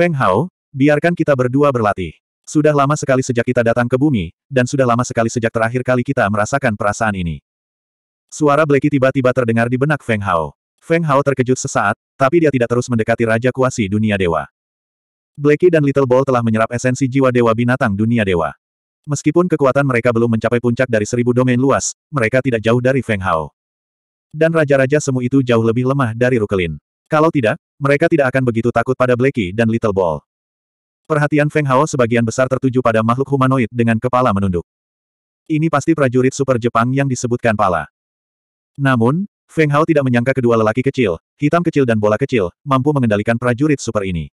Feng Hao, biarkan kita berdua berlatih. Sudah lama sekali sejak kita datang ke bumi, dan sudah lama sekali sejak terakhir kali kita merasakan perasaan ini. Suara Blacky tiba-tiba terdengar di benak Feng Hao. Feng Hao terkejut sesaat, tapi dia tidak terus mendekati Raja Kuasi Dunia Dewa. Blacky dan Little Ball telah menyerap esensi jiwa dewa binatang dunia dewa. Meskipun kekuatan mereka belum mencapai puncak dari seribu domain luas, mereka tidak jauh dari Feng Hao. Dan raja-raja semu itu jauh lebih lemah dari Rukelin. Kalau tidak, mereka tidak akan begitu takut pada Blacky dan Little Ball. Perhatian Feng Hao sebagian besar tertuju pada makhluk humanoid dengan kepala menunduk. Ini pasti prajurit super Jepang yang disebutkan pala. Namun, Feng Hao tidak menyangka kedua lelaki kecil, hitam kecil dan bola kecil, mampu mengendalikan prajurit super ini.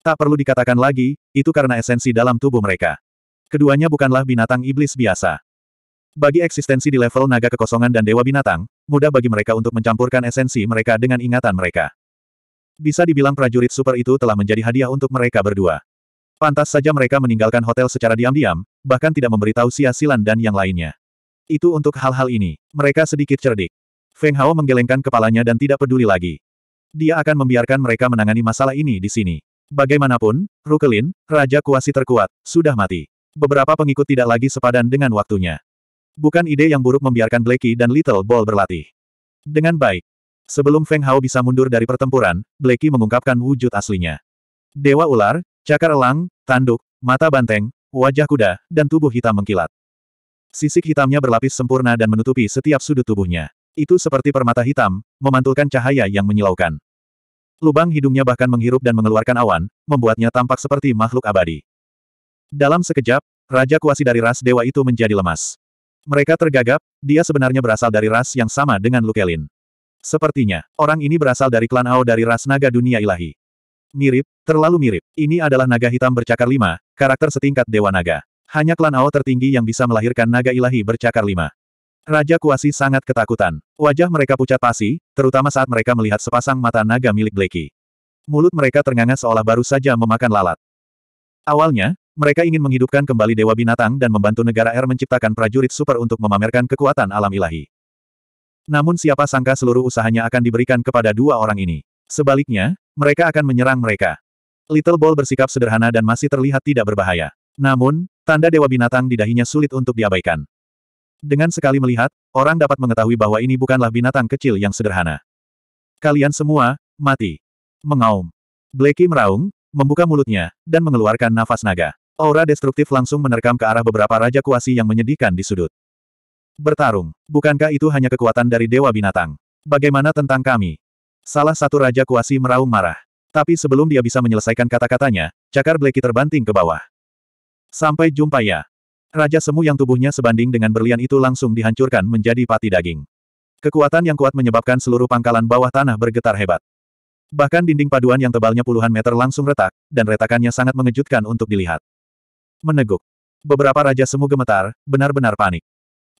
Tak perlu dikatakan lagi, itu karena esensi dalam tubuh mereka. Keduanya bukanlah binatang iblis biasa. Bagi eksistensi di level naga kekosongan dan dewa binatang, mudah bagi mereka untuk mencampurkan esensi mereka dengan ingatan mereka. Bisa dibilang prajurit super itu telah menjadi hadiah untuk mereka berdua. Pantas saja mereka meninggalkan hotel secara diam-diam, bahkan tidak memberitahu Xia Silan dan yang lainnya. Itu untuk hal-hal ini, mereka sedikit cerdik. Feng Hao menggelengkan kepalanya dan tidak peduli lagi. Dia akan membiarkan mereka menangani masalah ini di sini. Bagaimanapun, Rukelin, Raja Kuasi terkuat, sudah mati. Beberapa pengikut tidak lagi sepadan dengan waktunya. Bukan ide yang buruk membiarkan Blacky dan Little Ball berlatih. Dengan baik. Sebelum Feng Hao bisa mundur dari pertempuran, Blacky mengungkapkan wujud aslinya. Dewa ular, cakar elang, tanduk, mata banteng, wajah kuda, dan tubuh hitam mengkilat. Sisik hitamnya berlapis sempurna dan menutupi setiap sudut tubuhnya. Itu seperti permata hitam, memantulkan cahaya yang menyilaukan. Lubang hidungnya bahkan menghirup dan mengeluarkan awan, membuatnya tampak seperti makhluk abadi. Dalam sekejap, Raja kuasi dari ras dewa itu menjadi lemas. Mereka tergagap, dia sebenarnya berasal dari ras yang sama dengan Lukelin. Sepertinya, orang ini berasal dari klan Ao dari ras naga dunia ilahi. Mirip, terlalu mirip. Ini adalah naga hitam bercakar lima, karakter setingkat Dewa Naga. Hanya klan Ao tertinggi yang bisa melahirkan naga ilahi bercakar lima. Raja Kuasi sangat ketakutan. Wajah mereka pucat pasi, terutama saat mereka melihat sepasang mata naga milik Blakey. Mulut mereka ternganga seolah baru saja memakan lalat. Awalnya, mereka ingin menghidupkan kembali Dewa Binatang dan membantu negara R menciptakan prajurit super untuk memamerkan kekuatan alam ilahi. Namun siapa sangka seluruh usahanya akan diberikan kepada dua orang ini. Sebaliknya, mereka akan menyerang mereka. Little Ball bersikap sederhana dan masih terlihat tidak berbahaya. Namun, tanda Dewa Binatang di dahinya sulit untuk diabaikan. Dengan sekali melihat, orang dapat mengetahui bahwa ini bukanlah binatang kecil yang sederhana. Kalian semua, mati. Mengaum. Blackie meraung, membuka mulutnya, dan mengeluarkan nafas naga. Aura destruktif langsung menerkam ke arah beberapa Raja Kuasi yang menyedihkan di sudut. Bertarung, bukankah itu hanya kekuatan dari Dewa Binatang? Bagaimana tentang kami? Salah satu Raja Kuasi meraung marah. Tapi sebelum dia bisa menyelesaikan kata-katanya, cakar Bleki terbanting ke bawah. Sampai jumpa ya. Raja Semu yang tubuhnya sebanding dengan berlian itu langsung dihancurkan menjadi pati daging. Kekuatan yang kuat menyebabkan seluruh pangkalan bawah tanah bergetar hebat. Bahkan dinding paduan yang tebalnya puluhan meter langsung retak, dan retakannya sangat mengejutkan untuk dilihat. Meneguk. Beberapa raja semu gemetar, benar-benar panik.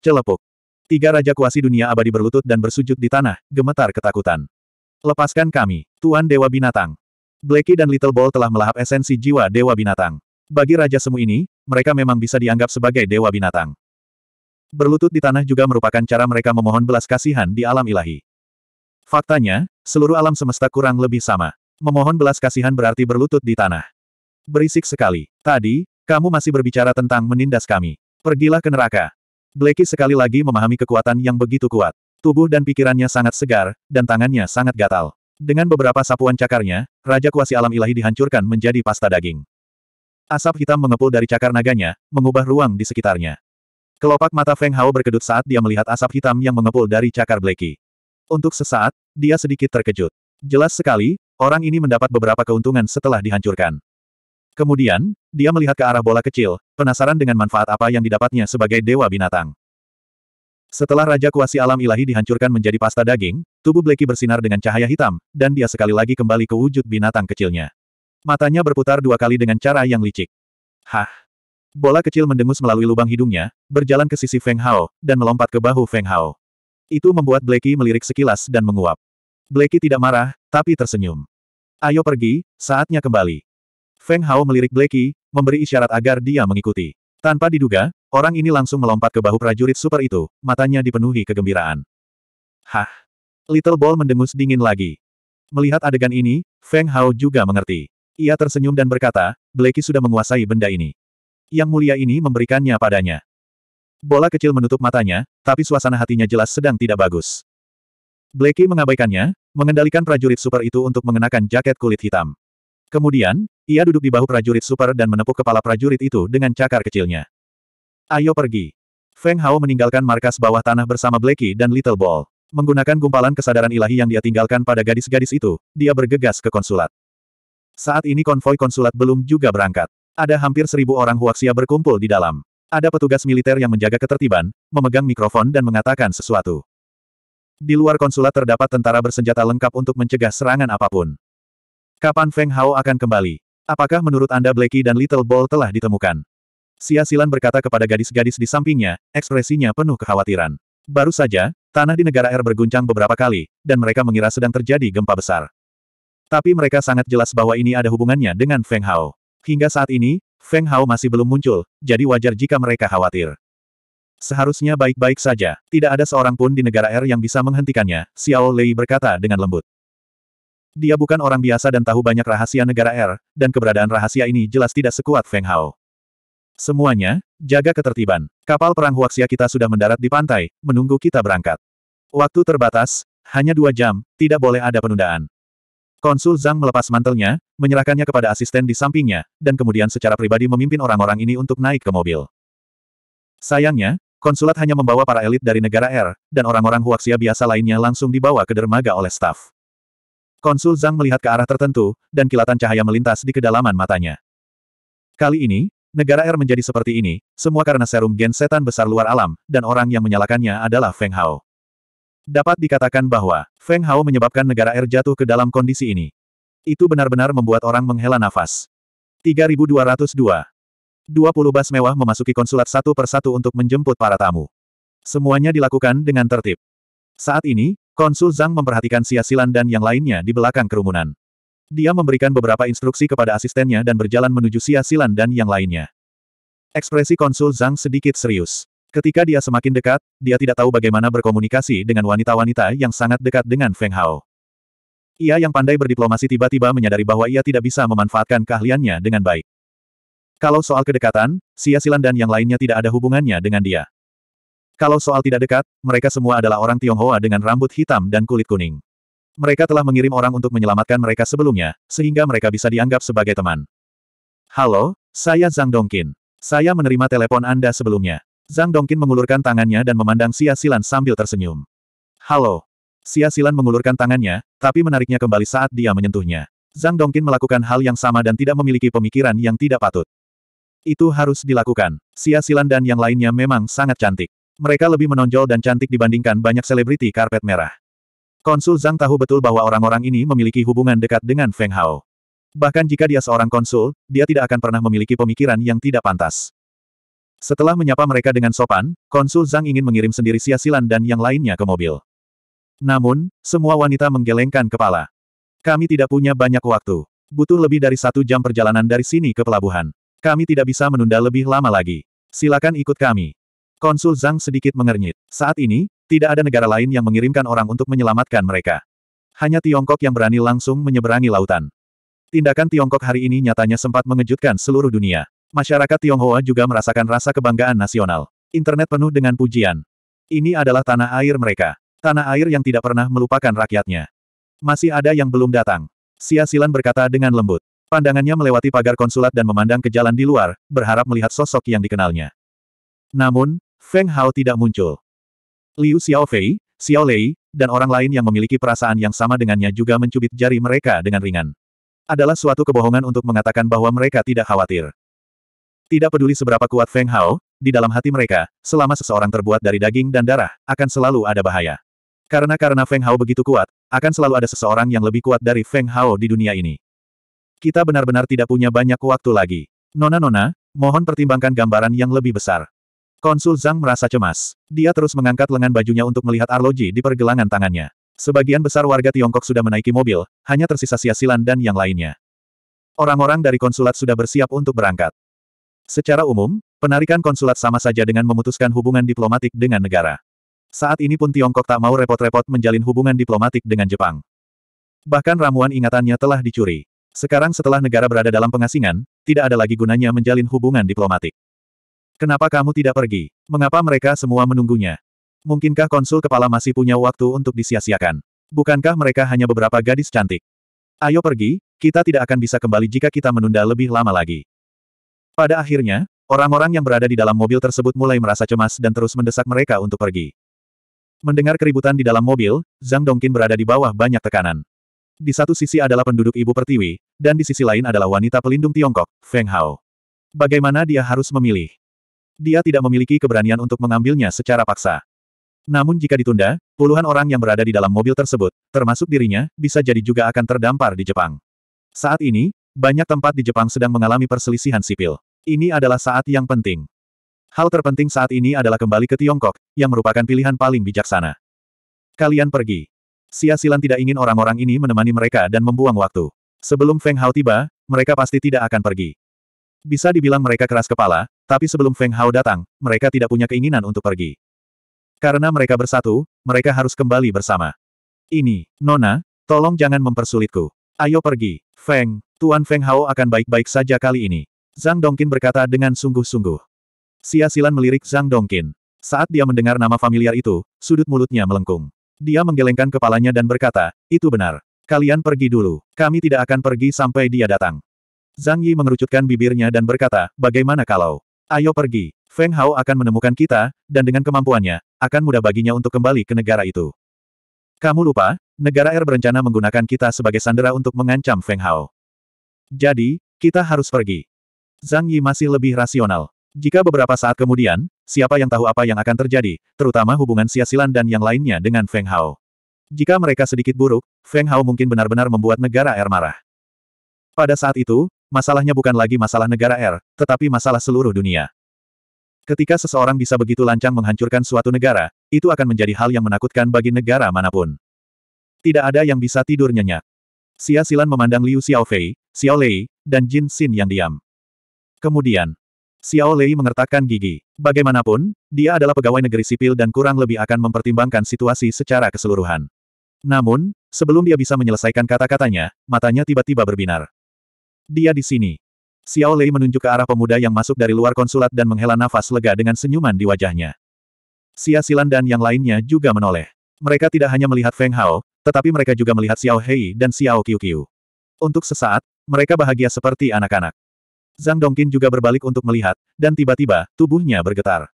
Celepuk. Tiga raja kuasi dunia abadi berlutut dan bersujud di tanah, gemetar ketakutan. Lepaskan kami, Tuan Dewa Binatang. Blacky dan Little Ball telah melahap esensi jiwa Dewa Binatang. Bagi Raja Semu ini, mereka memang bisa dianggap sebagai Dewa Binatang. Berlutut di tanah juga merupakan cara mereka memohon belas kasihan di alam ilahi. Faktanya, seluruh alam semesta kurang lebih sama. Memohon belas kasihan berarti berlutut di tanah. Berisik sekali. Tadi, kamu masih berbicara tentang menindas kami. Pergilah ke neraka. Blakey sekali lagi memahami kekuatan yang begitu kuat. Tubuh dan pikirannya sangat segar, dan tangannya sangat gatal. Dengan beberapa sapuan cakarnya, Raja Kuasi Alam Ilahi dihancurkan menjadi pasta daging. Asap hitam mengepul dari cakar naganya, mengubah ruang di sekitarnya. Kelopak mata Feng Hao berkedut saat dia melihat asap hitam yang mengepul dari cakar Blakey. Untuk sesaat, dia sedikit terkejut. Jelas sekali, orang ini mendapat beberapa keuntungan setelah dihancurkan. Kemudian, dia melihat ke arah bola kecil, penasaran dengan manfaat apa yang didapatnya sebagai dewa binatang. Setelah Raja Kuasi Alam Ilahi dihancurkan menjadi pasta daging, tubuh Blakey bersinar dengan cahaya hitam, dan dia sekali lagi kembali ke wujud binatang kecilnya. Matanya berputar dua kali dengan cara yang licik. Hah! Bola kecil mendengus melalui lubang hidungnya, berjalan ke sisi Feng Hao, dan melompat ke bahu Feng Hao. Itu membuat Blakey melirik sekilas dan menguap. Blakey tidak marah, tapi tersenyum. Ayo pergi, saatnya kembali. Feng Hao melirik Blacky, memberi isyarat agar dia mengikuti. Tanpa diduga, orang ini langsung melompat ke bahu prajurit super itu, matanya dipenuhi kegembiraan. Hah! Little Ball mendengus dingin lagi. Melihat adegan ini, Feng Hao juga mengerti. Ia tersenyum dan berkata, Blacky sudah menguasai benda ini. Yang mulia ini memberikannya padanya. Bola kecil menutup matanya, tapi suasana hatinya jelas sedang tidak bagus. Blacky mengabaikannya, mengendalikan prajurit super itu untuk mengenakan jaket kulit hitam. Kemudian, ia duduk di bahu prajurit super dan menepuk kepala prajurit itu dengan cakar kecilnya. Ayo pergi. Feng Hao meninggalkan markas bawah tanah bersama Blackie dan Little Ball. Menggunakan gumpalan kesadaran ilahi yang dia tinggalkan pada gadis-gadis itu, dia bergegas ke konsulat. Saat ini konvoi konsulat belum juga berangkat. Ada hampir seribu orang Huaxia berkumpul di dalam. Ada petugas militer yang menjaga ketertiban, memegang mikrofon dan mengatakan sesuatu. Di luar konsulat terdapat tentara bersenjata lengkap untuk mencegah serangan apapun. Kapan Feng Hao akan kembali? Apakah menurut Anda Blackie dan Little Ball telah ditemukan? Sia Silan berkata kepada gadis-gadis di sampingnya, ekspresinya penuh kekhawatiran. Baru saja, tanah di negara R berguncang beberapa kali, dan mereka mengira sedang terjadi gempa besar. Tapi mereka sangat jelas bahwa ini ada hubungannya dengan Feng Hao. Hingga saat ini, Feng Hao masih belum muncul, jadi wajar jika mereka khawatir. Seharusnya baik-baik saja, tidak ada seorang pun di negara R yang bisa menghentikannya, Xiao Lei berkata dengan lembut. Dia bukan orang biasa dan tahu banyak rahasia negara R, dan keberadaan rahasia ini jelas tidak sekuat Feng Hao. Semuanya, jaga ketertiban. Kapal perang Huaxia kita sudah mendarat di pantai, menunggu kita berangkat. Waktu terbatas, hanya dua jam, tidak boleh ada penundaan. Konsul Zhang melepas mantelnya, menyerahkannya kepada asisten di sampingnya, dan kemudian secara pribadi memimpin orang-orang ini untuk naik ke mobil. Sayangnya, konsulat hanya membawa para elit dari negara R, dan orang-orang Huaxia biasa lainnya langsung dibawa ke dermaga oleh staf. Konsul Zhang melihat ke arah tertentu, dan kilatan cahaya melintas di kedalaman matanya. Kali ini, negara R er menjadi seperti ini, semua karena serum gen setan besar luar alam, dan orang yang menyalakannya adalah Feng Hao. Dapat dikatakan bahwa, Feng Hao menyebabkan negara R er jatuh ke dalam kondisi ini. Itu benar-benar membuat orang menghela nafas. 3202 20 bas mewah memasuki konsulat satu persatu untuk menjemput para tamu. Semuanya dilakukan dengan tertib. Saat ini, Konsul Zhang memperhatikan Xia Silan dan yang lainnya di belakang kerumunan. Dia memberikan beberapa instruksi kepada asistennya dan berjalan menuju Xia Silan dan yang lainnya. Ekspresi Konsul Zhang sedikit serius. Ketika dia semakin dekat, dia tidak tahu bagaimana berkomunikasi dengan wanita-wanita yang sangat dekat dengan Feng Hao. Ia yang pandai berdiplomasi tiba-tiba menyadari bahwa ia tidak bisa memanfaatkan keahliannya dengan baik. Kalau soal kedekatan, Sia Silan dan yang lainnya tidak ada hubungannya dengan dia. Kalau soal tidak dekat, mereka semua adalah orang Tionghoa dengan rambut hitam dan kulit kuning. Mereka telah mengirim orang untuk menyelamatkan mereka sebelumnya, sehingga mereka bisa dianggap sebagai teman. Halo, saya Zhang Dongqin. Saya menerima telepon Anda sebelumnya. Zhang Dongqin mengulurkan tangannya dan memandang Xia Silan sambil tersenyum. Halo. Xia Silan mengulurkan tangannya, tapi menariknya kembali saat dia menyentuhnya. Zhang Dongqin melakukan hal yang sama dan tidak memiliki pemikiran yang tidak patut. Itu harus dilakukan. Xia Silan dan yang lainnya memang sangat cantik. Mereka lebih menonjol dan cantik dibandingkan banyak selebriti karpet merah. Konsul Zhang tahu betul bahwa orang-orang ini memiliki hubungan dekat dengan Feng Hao. Bahkan jika dia seorang konsul, dia tidak akan pernah memiliki pemikiran yang tidak pantas. Setelah menyapa mereka dengan sopan, konsul Zhang ingin mengirim sendiri Siasilan dan yang lainnya ke mobil. Namun, semua wanita menggelengkan kepala. Kami tidak punya banyak waktu. Butuh lebih dari satu jam perjalanan dari sini ke pelabuhan. Kami tidak bisa menunda lebih lama lagi. Silakan ikut kami. Konsul Zhang sedikit mengernyit. Saat ini, tidak ada negara lain yang mengirimkan orang untuk menyelamatkan mereka. Hanya Tiongkok yang berani langsung menyeberangi lautan. Tindakan Tiongkok hari ini nyatanya sempat mengejutkan seluruh dunia. Masyarakat Tionghoa juga merasakan rasa kebanggaan nasional. Internet penuh dengan pujian. Ini adalah tanah air mereka. Tanah air yang tidak pernah melupakan rakyatnya. Masih ada yang belum datang. Sia Silan berkata dengan lembut. Pandangannya melewati pagar konsulat dan memandang ke jalan di luar, berharap melihat sosok yang dikenalnya. Namun, Feng Hao tidak muncul. Liu Xiaofei, Xiao Lei, dan orang lain yang memiliki perasaan yang sama dengannya juga mencubit jari mereka dengan ringan. Adalah suatu kebohongan untuk mengatakan bahwa mereka tidak khawatir. Tidak peduli seberapa kuat Feng Hao, di dalam hati mereka, selama seseorang terbuat dari daging dan darah, akan selalu ada bahaya. Karena karena Feng Hao begitu kuat, akan selalu ada seseorang yang lebih kuat dari Feng Hao di dunia ini. Kita benar-benar tidak punya banyak waktu lagi. Nona-nona, mohon pertimbangkan gambaran yang lebih besar. Konsul Zhang merasa cemas. Dia terus mengangkat lengan bajunya untuk melihat arloji di pergelangan tangannya. Sebagian besar warga Tiongkok sudah menaiki mobil, hanya tersisa Siasilan dan yang lainnya. Orang-orang dari konsulat sudah bersiap untuk berangkat. Secara umum, penarikan konsulat sama saja dengan memutuskan hubungan diplomatik dengan negara. Saat ini pun Tiongkok tak mau repot-repot menjalin hubungan diplomatik dengan Jepang. Bahkan ramuan ingatannya telah dicuri. Sekarang setelah negara berada dalam pengasingan, tidak ada lagi gunanya menjalin hubungan diplomatik. Kenapa kamu tidak pergi? Mengapa mereka semua menunggunya? Mungkinkah konsul kepala masih punya waktu untuk disia-siakan? Bukankah mereka hanya beberapa gadis cantik? Ayo pergi, kita tidak akan bisa kembali jika kita menunda lebih lama lagi. Pada akhirnya, orang-orang yang berada di dalam mobil tersebut mulai merasa cemas dan terus mendesak mereka untuk pergi. Mendengar keributan di dalam mobil, Zhang Dongqin berada di bawah banyak tekanan. Di satu sisi adalah penduduk ibu pertiwi, dan di sisi lain adalah wanita pelindung Tiongkok, Feng Hao. Bagaimana dia harus memilih? dia tidak memiliki keberanian untuk mengambilnya secara paksa. Namun jika ditunda, puluhan orang yang berada di dalam mobil tersebut, termasuk dirinya, bisa jadi juga akan terdampar di Jepang. Saat ini, banyak tempat di Jepang sedang mengalami perselisihan sipil. Ini adalah saat yang penting. Hal terpenting saat ini adalah kembali ke Tiongkok, yang merupakan pilihan paling bijaksana. Kalian pergi. sia Silan tidak ingin orang-orang ini menemani mereka dan membuang waktu. Sebelum Feng Hao tiba, mereka pasti tidak akan pergi. Bisa dibilang mereka keras kepala, tapi sebelum Feng Hao datang, mereka tidak punya keinginan untuk pergi. Karena mereka bersatu, mereka harus kembali bersama. Ini, Nona, tolong jangan mempersulitku. Ayo pergi, Feng. Tuan Feng Hao akan baik-baik saja kali ini. Zhang Dongkin berkata dengan sungguh-sungguh. Sia Silan melirik Zhang Dongkin Saat dia mendengar nama familiar itu, sudut mulutnya melengkung. Dia menggelengkan kepalanya dan berkata, itu benar. Kalian pergi dulu. Kami tidak akan pergi sampai dia datang. Zhang Yi mengerucutkan bibirnya dan berkata, bagaimana kalau? Ayo pergi. Feng Hao akan menemukan kita, dan dengan kemampuannya, akan mudah baginya untuk kembali ke negara itu. Kamu lupa, negara R berencana menggunakan kita sebagai sandera untuk mengancam Feng Hao. Jadi, kita harus pergi. Zhang Yi masih lebih rasional. Jika beberapa saat kemudian, siapa yang tahu apa yang akan terjadi, terutama hubungan Siasilan dan yang lainnya dengan Feng Hao. Jika mereka sedikit buruk, Feng Hao mungkin benar-benar membuat negara R marah. Pada saat itu, masalahnya bukan lagi masalah negara R, tetapi masalah seluruh dunia. Ketika seseorang bisa begitu lancang menghancurkan suatu negara, itu akan menjadi hal yang menakutkan bagi negara manapun. Tidak ada yang bisa tidur nyenyak. Xia Silan memandang Liu Xiaofei, Xiao Lei, dan Jin Xin yang diam. Kemudian, Xiao Lei mengertakkan gigi. Bagaimanapun, dia adalah pegawai negeri sipil dan kurang lebih akan mempertimbangkan situasi secara keseluruhan. Namun, sebelum dia bisa menyelesaikan kata-katanya, matanya tiba-tiba berbinar. Dia di sini. Xiao Lei menunjuk ke arah pemuda yang masuk dari luar konsulat dan menghela nafas lega dengan senyuman di wajahnya. Xia Silan dan yang lainnya juga menoleh. Mereka tidak hanya melihat Feng Hao, tetapi mereka juga melihat Xiao Hei dan Xiao Qiuqiu. Untuk sesaat, mereka bahagia seperti anak-anak. Zhang Dongqin juga berbalik untuk melihat, dan tiba-tiba, tubuhnya bergetar.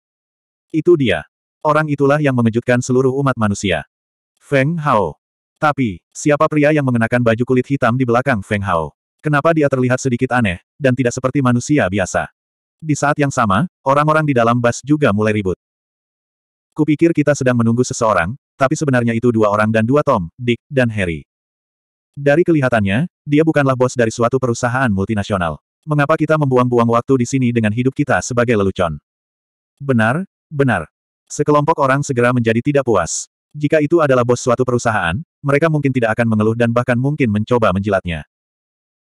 Itu dia. Orang itulah yang mengejutkan seluruh umat manusia. Feng Hao. Tapi, siapa pria yang mengenakan baju kulit hitam di belakang Feng Hao? Kenapa dia terlihat sedikit aneh, dan tidak seperti manusia biasa. Di saat yang sama, orang-orang di dalam bas juga mulai ribut. Kupikir kita sedang menunggu seseorang, tapi sebenarnya itu dua orang dan dua Tom, Dick, dan Harry. Dari kelihatannya, dia bukanlah bos dari suatu perusahaan multinasional. Mengapa kita membuang-buang waktu di sini dengan hidup kita sebagai lelucon? Benar, benar. Sekelompok orang segera menjadi tidak puas. Jika itu adalah bos suatu perusahaan, mereka mungkin tidak akan mengeluh dan bahkan mungkin mencoba menjilatnya.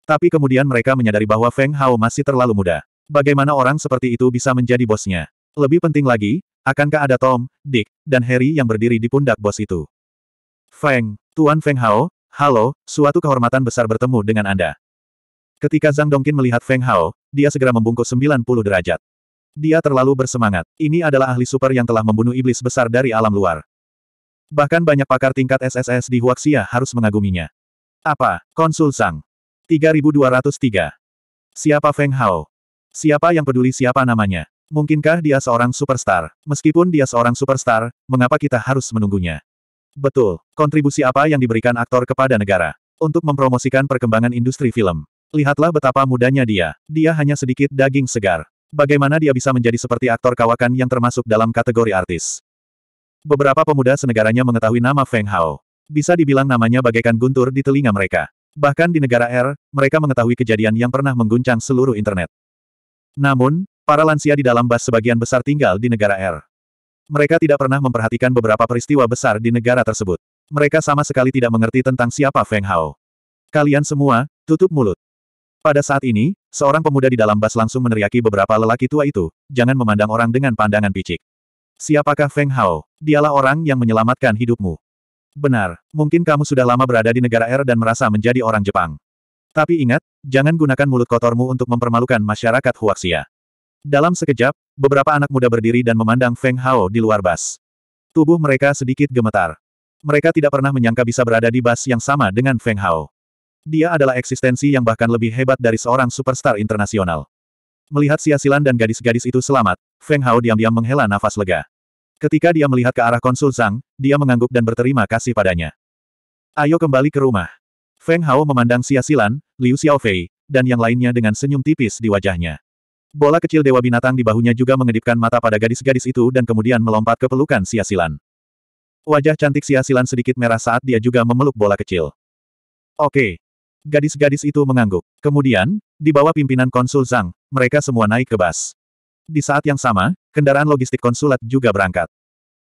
Tapi kemudian mereka menyadari bahwa Feng Hao masih terlalu muda. Bagaimana orang seperti itu bisa menjadi bosnya? Lebih penting lagi, akankah ada Tom, Dick, dan Harry yang berdiri di pundak bos itu? Feng, Tuan Feng Hao, halo, suatu kehormatan besar bertemu dengan Anda. Ketika Zhang Dongqin melihat Feng Hao, dia segera membungkuk 90 derajat. Dia terlalu bersemangat. Ini adalah ahli super yang telah membunuh iblis besar dari alam luar. Bahkan banyak pakar tingkat SSS di Huaxia harus mengaguminya. Apa, konsul Sang? 3203. Siapa Feng Hao? Siapa yang peduli siapa namanya? Mungkinkah dia seorang superstar? Meskipun dia seorang superstar, mengapa kita harus menunggunya? Betul, kontribusi apa yang diberikan aktor kepada negara? Untuk mempromosikan perkembangan industri film. Lihatlah betapa mudanya dia. Dia hanya sedikit daging segar. Bagaimana dia bisa menjadi seperti aktor kawakan yang termasuk dalam kategori artis? Beberapa pemuda senegaranya mengetahui nama Feng Hao. Bisa dibilang namanya bagaikan guntur di telinga mereka. Bahkan di negara R, mereka mengetahui kejadian yang pernah mengguncang seluruh internet. Namun, para lansia di dalam bas sebagian besar tinggal di negara R. Mereka tidak pernah memperhatikan beberapa peristiwa besar di negara tersebut. Mereka sama sekali tidak mengerti tentang siapa Feng Hao. Kalian semua, tutup mulut. Pada saat ini, seorang pemuda di dalam bas langsung meneriaki beberapa lelaki tua itu, jangan memandang orang dengan pandangan picik. Siapakah Feng Hao? Dialah orang yang menyelamatkan hidupmu. Benar, mungkin kamu sudah lama berada di negara R dan merasa menjadi orang Jepang. Tapi ingat, jangan gunakan mulut kotormu untuk mempermalukan masyarakat Huaxia. Dalam sekejap, beberapa anak muda berdiri dan memandang Feng Hao di luar bas. Tubuh mereka sedikit gemetar. Mereka tidak pernah menyangka bisa berada di bas yang sama dengan Feng Hao. Dia adalah eksistensi yang bahkan lebih hebat dari seorang superstar internasional. Melihat Sia Silan dan gadis-gadis itu selamat, Feng Hao diam-diam menghela nafas lega. Ketika dia melihat ke arah konsul Zhang, dia mengangguk dan berterima kasih padanya. Ayo kembali ke rumah. Feng Hao memandang Xia Silan, Liu Xiaofei, dan yang lainnya dengan senyum tipis di wajahnya. Bola kecil dewa binatang di bahunya juga mengedipkan mata pada gadis-gadis itu dan kemudian melompat ke pelukan Xia Silan. Wajah cantik Xia Silan sedikit merah saat dia juga memeluk bola kecil. Oke. Gadis-gadis itu mengangguk. Kemudian, di bawah pimpinan konsul Zhang, mereka semua naik ke bas. Di saat yang sama, kendaraan logistik konsulat juga berangkat.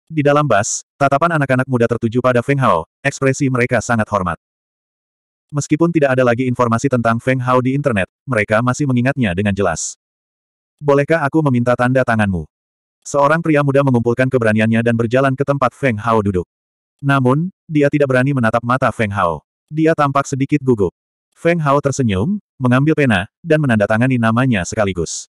Di dalam bus, tatapan anak-anak muda tertuju pada Feng Hao, ekspresi mereka sangat hormat. Meskipun tidak ada lagi informasi tentang Feng Hao di internet, mereka masih mengingatnya dengan jelas. Bolehkah aku meminta tanda tanganmu? Seorang pria muda mengumpulkan keberaniannya dan berjalan ke tempat Feng Hao duduk. Namun, dia tidak berani menatap mata Feng Hao. Dia tampak sedikit gugup. Feng Hao tersenyum, mengambil pena, dan menandatangani namanya sekaligus.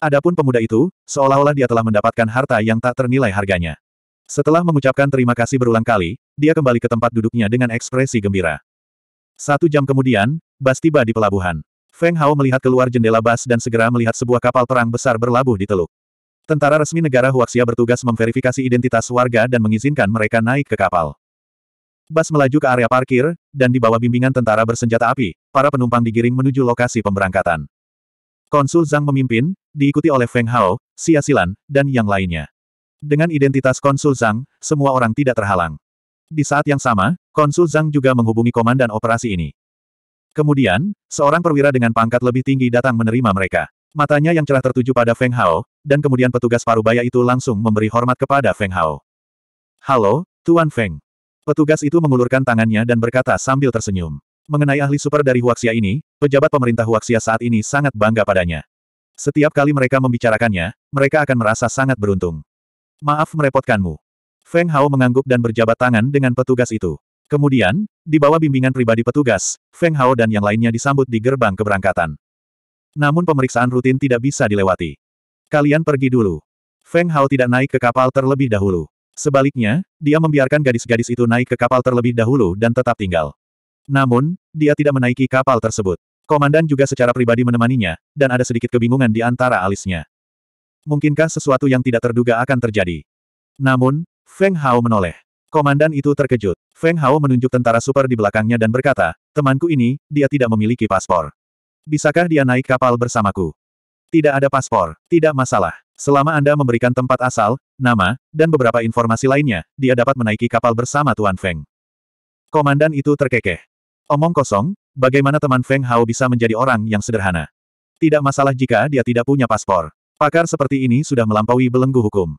Adapun pemuda itu, seolah-olah dia telah mendapatkan harta yang tak ternilai harganya. Setelah mengucapkan terima kasih berulang kali, dia kembali ke tempat duduknya dengan ekspresi gembira. Satu jam kemudian, Bas tiba di pelabuhan. Feng Hao melihat keluar jendela Bas dan segera melihat sebuah kapal perang besar berlabuh di teluk. Tentara resmi negara Huaxia bertugas memverifikasi identitas warga dan mengizinkan mereka naik ke kapal. Bas melaju ke area parkir, dan di bawah bimbingan tentara bersenjata api, para penumpang digiring menuju lokasi pemberangkatan. Konsul Zhang memimpin, diikuti oleh Feng Hao, Xia Silan, dan yang lainnya. Dengan identitas Konsul Zhang, semua orang tidak terhalang. Di saat yang sama, Konsul Zhang juga menghubungi komandan operasi ini. Kemudian, seorang perwira dengan pangkat lebih tinggi datang menerima mereka. Matanya yang cerah tertuju pada Feng Hao, dan kemudian petugas parubaya itu langsung memberi hormat kepada Feng Hao. Halo, Tuan Feng. Petugas itu mengulurkan tangannya dan berkata sambil tersenyum. Mengenai ahli super dari Huaxia ini, pejabat pemerintah Huaxia saat ini sangat bangga padanya. Setiap kali mereka membicarakannya, mereka akan merasa sangat beruntung. Maaf merepotkanmu. Feng Hao mengangguk dan berjabat tangan dengan petugas itu. Kemudian, di bawah bimbingan pribadi petugas, Feng Hao dan yang lainnya disambut di gerbang keberangkatan. Namun pemeriksaan rutin tidak bisa dilewati. Kalian pergi dulu. Feng Hao tidak naik ke kapal terlebih dahulu. Sebaliknya, dia membiarkan gadis-gadis itu naik ke kapal terlebih dahulu dan tetap tinggal. Namun, dia tidak menaiki kapal tersebut. Komandan juga secara pribadi menemaninya, dan ada sedikit kebingungan di antara alisnya. Mungkinkah sesuatu yang tidak terduga akan terjadi? Namun, Feng Hao menoleh. Komandan itu terkejut. Feng Hao menunjuk tentara super di belakangnya dan berkata, temanku ini, dia tidak memiliki paspor. Bisakah dia naik kapal bersamaku? Tidak ada paspor, tidak masalah. Selama Anda memberikan tempat asal, nama, dan beberapa informasi lainnya, dia dapat menaiki kapal bersama Tuan Feng. Komandan itu terkekeh. Omong kosong, bagaimana teman Feng Hao bisa menjadi orang yang sederhana? Tidak masalah jika dia tidak punya paspor. Pakar seperti ini sudah melampaui belenggu hukum.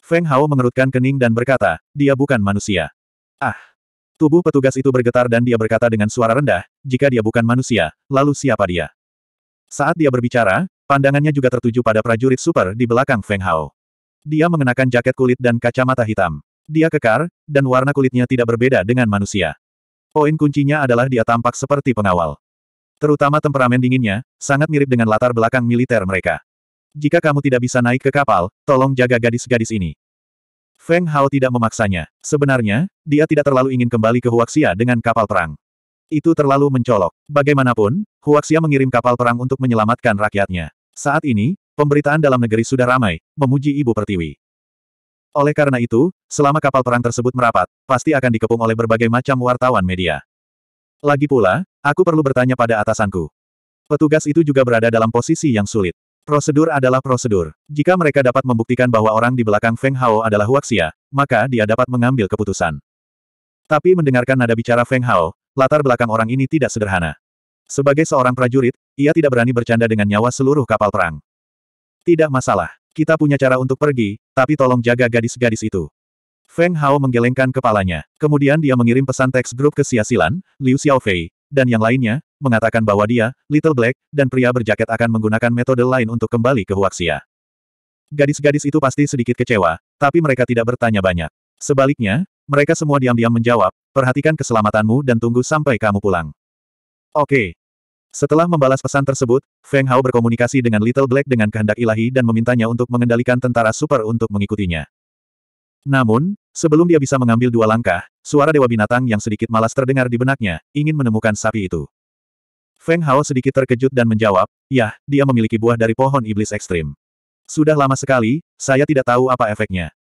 Feng Hao mengerutkan kening dan berkata, dia bukan manusia. Ah! Tubuh petugas itu bergetar dan dia berkata dengan suara rendah, jika dia bukan manusia, lalu siapa dia? Saat dia berbicara, pandangannya juga tertuju pada prajurit super di belakang Feng Hao. Dia mengenakan jaket kulit dan kacamata hitam. Dia kekar, dan warna kulitnya tidak berbeda dengan manusia. Poin kuncinya adalah dia tampak seperti pengawal. Terutama temperamen dinginnya, sangat mirip dengan latar belakang militer mereka. Jika kamu tidak bisa naik ke kapal, tolong jaga gadis-gadis ini. Feng Hao tidak memaksanya. Sebenarnya, dia tidak terlalu ingin kembali ke Huaxia dengan kapal perang. Itu terlalu mencolok. Bagaimanapun, Huaxia mengirim kapal perang untuk menyelamatkan rakyatnya. Saat ini, pemberitaan dalam negeri sudah ramai, memuji Ibu Pertiwi. Oleh karena itu, selama kapal perang tersebut merapat, pasti akan dikepung oleh berbagai macam wartawan media. Lagi pula, aku perlu bertanya pada atasanku. Petugas itu juga berada dalam posisi yang sulit. Prosedur adalah prosedur. Jika mereka dapat membuktikan bahwa orang di belakang Feng Hao adalah Huaxia, maka dia dapat mengambil keputusan. Tapi mendengarkan nada bicara Feng Hao, latar belakang orang ini tidak sederhana. Sebagai seorang prajurit, ia tidak berani bercanda dengan nyawa seluruh kapal perang. Tidak masalah. Kita punya cara untuk pergi, tapi tolong jaga gadis-gadis itu. Feng Hao menggelengkan kepalanya. Kemudian dia mengirim pesan teks grup ke Siasilan, Liu Xiaofei, dan yang lainnya, mengatakan bahwa dia, Little Black, dan pria berjaket akan menggunakan metode lain untuk kembali ke Huaxia. Gadis-gadis itu pasti sedikit kecewa, tapi mereka tidak bertanya banyak. Sebaliknya, mereka semua diam-diam menjawab, perhatikan keselamatanmu dan tunggu sampai kamu pulang. Oke, setelah membalas pesan tersebut, Feng Hao berkomunikasi dengan Little Black dengan kehendak ilahi dan memintanya untuk mengendalikan tentara super untuk mengikutinya. Namun, sebelum dia bisa mengambil dua langkah, suara dewa binatang yang sedikit malas terdengar di benaknya, ingin menemukan sapi itu. Feng Hao sedikit terkejut dan menjawab, ya, dia memiliki buah dari pohon iblis ekstrim. Sudah lama sekali, saya tidak tahu apa efeknya.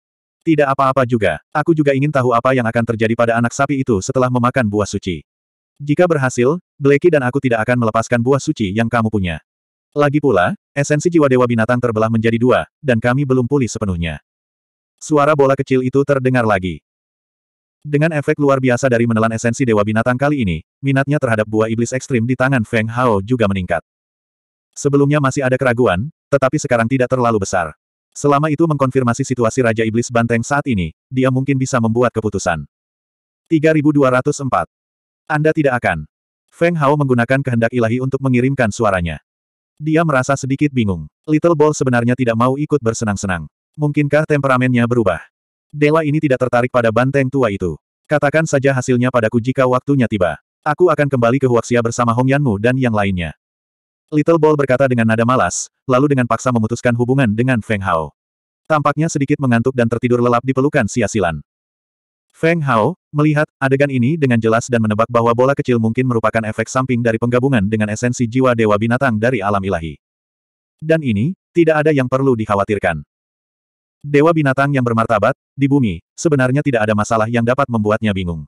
Tidak apa-apa juga, aku juga ingin tahu apa yang akan terjadi pada anak sapi itu setelah memakan buah suci. Jika berhasil, Blacky dan aku tidak akan melepaskan buah suci yang kamu punya. Lagi pula, esensi jiwa dewa binatang terbelah menjadi dua, dan kami belum pulih sepenuhnya. Suara bola kecil itu terdengar lagi. Dengan efek luar biasa dari menelan esensi dewa binatang kali ini, minatnya terhadap buah iblis ekstrim di tangan Feng Hao juga meningkat. Sebelumnya masih ada keraguan, tetapi sekarang tidak terlalu besar. Selama itu mengkonfirmasi situasi Raja Iblis Banteng saat ini, dia mungkin bisa membuat keputusan. 3204 anda tidak akan. Feng Hao menggunakan kehendak ilahi untuk mengirimkan suaranya. Dia merasa sedikit bingung. Little Ball sebenarnya tidak mau ikut bersenang-senang. Mungkinkah temperamennya berubah? Dewa ini tidak tertarik pada banteng tua itu. Katakan saja hasilnya padaku jika waktunya tiba. Aku akan kembali ke Huaxia bersama Hong Yanmu dan yang lainnya. Little Ball berkata dengan nada malas, lalu dengan paksa memutuskan hubungan dengan Feng Hao. Tampaknya sedikit mengantuk dan tertidur lelap di pelukan Sia Silan. Feng Hao, melihat adegan ini dengan jelas dan menebak bahwa bola kecil mungkin merupakan efek samping dari penggabungan dengan esensi jiwa dewa binatang dari alam ilahi. Dan ini, tidak ada yang perlu dikhawatirkan. Dewa binatang yang bermartabat, di bumi, sebenarnya tidak ada masalah yang dapat membuatnya bingung.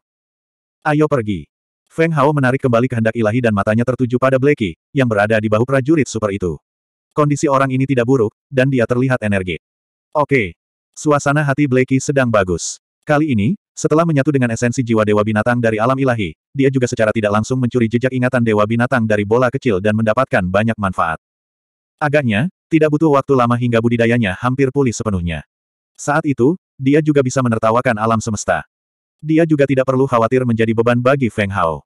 Ayo pergi. Feng Hao menarik kembali kehendak ilahi dan matanya tertuju pada Blacky, yang berada di bahu prajurit super itu. Kondisi orang ini tidak buruk, dan dia terlihat energi. Oke. Suasana hati Blacky sedang bagus. Kali ini, setelah menyatu dengan esensi jiwa Dewa Binatang dari alam ilahi, dia juga secara tidak langsung mencuri jejak ingatan Dewa Binatang dari bola kecil dan mendapatkan banyak manfaat. Agaknya, tidak butuh waktu lama hingga budidayanya hampir pulih sepenuhnya. Saat itu, dia juga bisa menertawakan alam semesta. Dia juga tidak perlu khawatir menjadi beban bagi Feng Hao.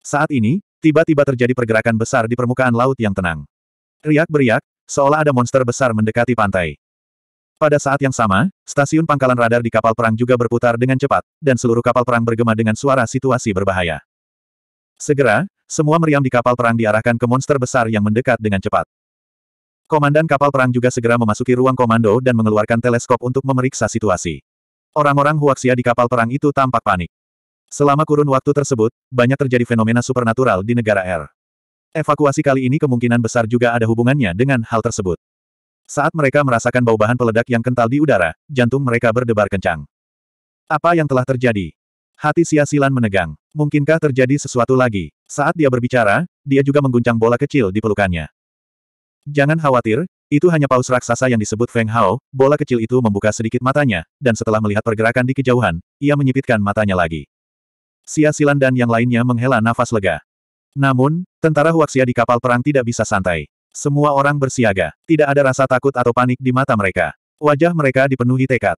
Saat ini, tiba-tiba terjadi pergerakan besar di permukaan laut yang tenang. Riak beriak, seolah ada monster besar mendekati pantai. Pada saat yang sama, stasiun pangkalan radar di kapal perang juga berputar dengan cepat, dan seluruh kapal perang bergema dengan suara situasi berbahaya. Segera, semua meriam di kapal perang diarahkan ke monster besar yang mendekat dengan cepat. Komandan kapal perang juga segera memasuki ruang komando dan mengeluarkan teleskop untuk memeriksa situasi. Orang-orang Huaxia di kapal perang itu tampak panik. Selama kurun waktu tersebut, banyak terjadi fenomena supernatural di negara R. Evakuasi kali ini kemungkinan besar juga ada hubungannya dengan hal tersebut. Saat mereka merasakan bau bahan peledak yang kental di udara, jantung mereka berdebar kencang. Apa yang telah terjadi? Hati Sia Siasilan menegang. Mungkinkah terjadi sesuatu lagi? Saat dia berbicara, dia juga mengguncang bola kecil di pelukannya. Jangan khawatir, itu hanya paus raksasa yang disebut Feng Hao, bola kecil itu membuka sedikit matanya, dan setelah melihat pergerakan di kejauhan, ia menyipitkan matanya lagi. Sia Siasilan dan yang lainnya menghela nafas lega. Namun, tentara Huaxia di kapal perang tidak bisa santai. Semua orang bersiaga. Tidak ada rasa takut atau panik di mata mereka. Wajah mereka dipenuhi tekad.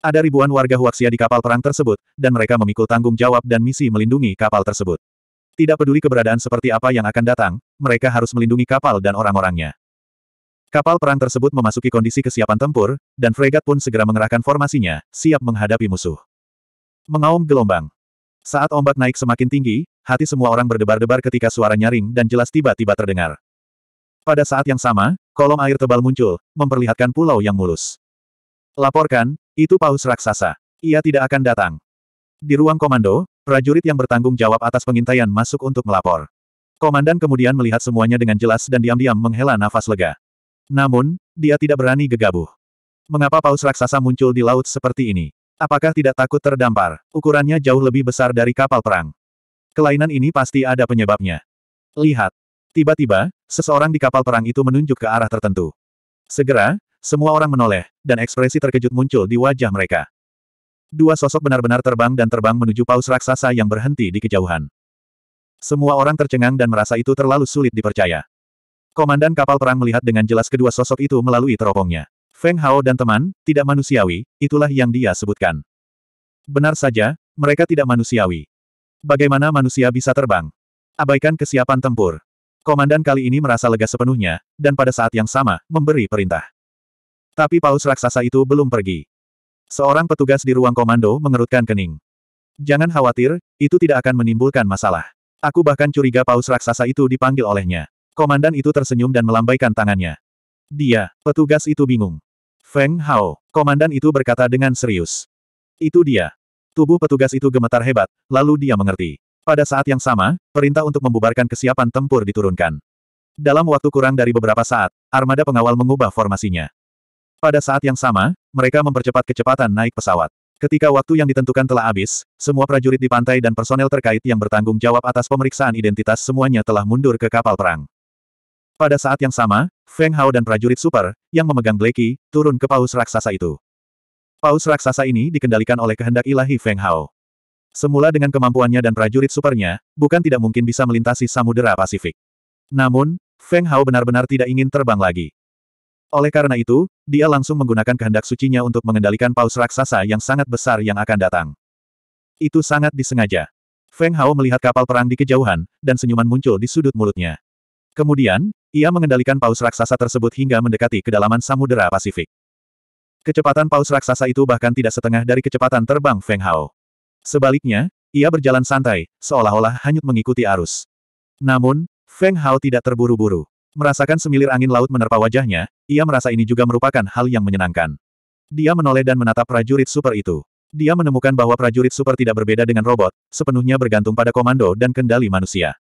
Ada ribuan warga Huaxia di kapal perang tersebut, dan mereka memikul tanggung jawab dan misi melindungi kapal tersebut. Tidak peduli keberadaan seperti apa yang akan datang, mereka harus melindungi kapal dan orang-orangnya. Kapal perang tersebut memasuki kondisi kesiapan tempur, dan fregat pun segera mengerahkan formasinya, siap menghadapi musuh. Mengaum gelombang. Saat ombak naik semakin tinggi, hati semua orang berdebar-debar ketika suara nyaring dan jelas tiba-tiba terdengar. Pada saat yang sama, kolom air tebal muncul, memperlihatkan pulau yang mulus. Laporkan, itu paus raksasa. Ia tidak akan datang. Di ruang komando, prajurit yang bertanggung jawab atas pengintaian masuk untuk melapor. Komandan kemudian melihat semuanya dengan jelas dan diam-diam menghela nafas lega. Namun, dia tidak berani gegabah. Mengapa paus raksasa muncul di laut seperti ini? Apakah tidak takut terdampar? Ukurannya jauh lebih besar dari kapal perang. Kelainan ini pasti ada penyebabnya. Lihat. Tiba-tiba, Seseorang di kapal perang itu menunjuk ke arah tertentu. Segera, semua orang menoleh, dan ekspresi terkejut muncul di wajah mereka. Dua sosok benar-benar terbang dan terbang menuju paus raksasa yang berhenti di kejauhan. Semua orang tercengang dan merasa itu terlalu sulit dipercaya. Komandan kapal perang melihat dengan jelas kedua sosok itu melalui teropongnya. Feng Hao dan teman, tidak manusiawi, itulah yang dia sebutkan. Benar saja, mereka tidak manusiawi. Bagaimana manusia bisa terbang? Abaikan kesiapan tempur. Komandan kali ini merasa lega sepenuhnya, dan pada saat yang sama, memberi perintah. Tapi paus raksasa itu belum pergi. Seorang petugas di ruang komando mengerutkan kening. Jangan khawatir, itu tidak akan menimbulkan masalah. Aku bahkan curiga paus raksasa itu dipanggil olehnya. Komandan itu tersenyum dan melambaikan tangannya. Dia, petugas itu bingung. Feng Hao, komandan itu berkata dengan serius. Itu dia. Tubuh petugas itu gemetar hebat, lalu dia mengerti. Pada saat yang sama, perintah untuk membubarkan kesiapan tempur diturunkan. Dalam waktu kurang dari beberapa saat, armada pengawal mengubah formasinya. Pada saat yang sama, mereka mempercepat kecepatan naik pesawat. Ketika waktu yang ditentukan telah habis, semua prajurit di pantai dan personel terkait yang bertanggung jawab atas pemeriksaan identitas semuanya telah mundur ke kapal perang. Pada saat yang sama, Feng Hao dan prajurit super, yang memegang Blakey turun ke paus raksasa itu. Paus raksasa ini dikendalikan oleh kehendak ilahi Feng Hao. Semula dengan kemampuannya dan prajurit supernya, bukan tidak mungkin bisa melintasi Samudera Pasifik. Namun, Feng Hao benar-benar tidak ingin terbang lagi. Oleh karena itu, dia langsung menggunakan kehendak sucinya untuk mengendalikan paus raksasa yang sangat besar yang akan datang. Itu sangat disengaja. Feng Hao melihat kapal perang di kejauhan, dan senyuman muncul di sudut mulutnya. Kemudian, ia mengendalikan paus raksasa tersebut hingga mendekati kedalaman Samudera Pasifik. Kecepatan paus raksasa itu bahkan tidak setengah dari kecepatan terbang Feng Hao. Sebaliknya, ia berjalan santai, seolah-olah hanyut mengikuti arus. Namun, Feng Hao tidak terburu-buru. Merasakan semilir angin laut menerpa wajahnya, ia merasa ini juga merupakan hal yang menyenangkan. Dia menoleh dan menatap prajurit super itu. Dia menemukan bahwa prajurit super tidak berbeda dengan robot, sepenuhnya bergantung pada komando dan kendali manusia.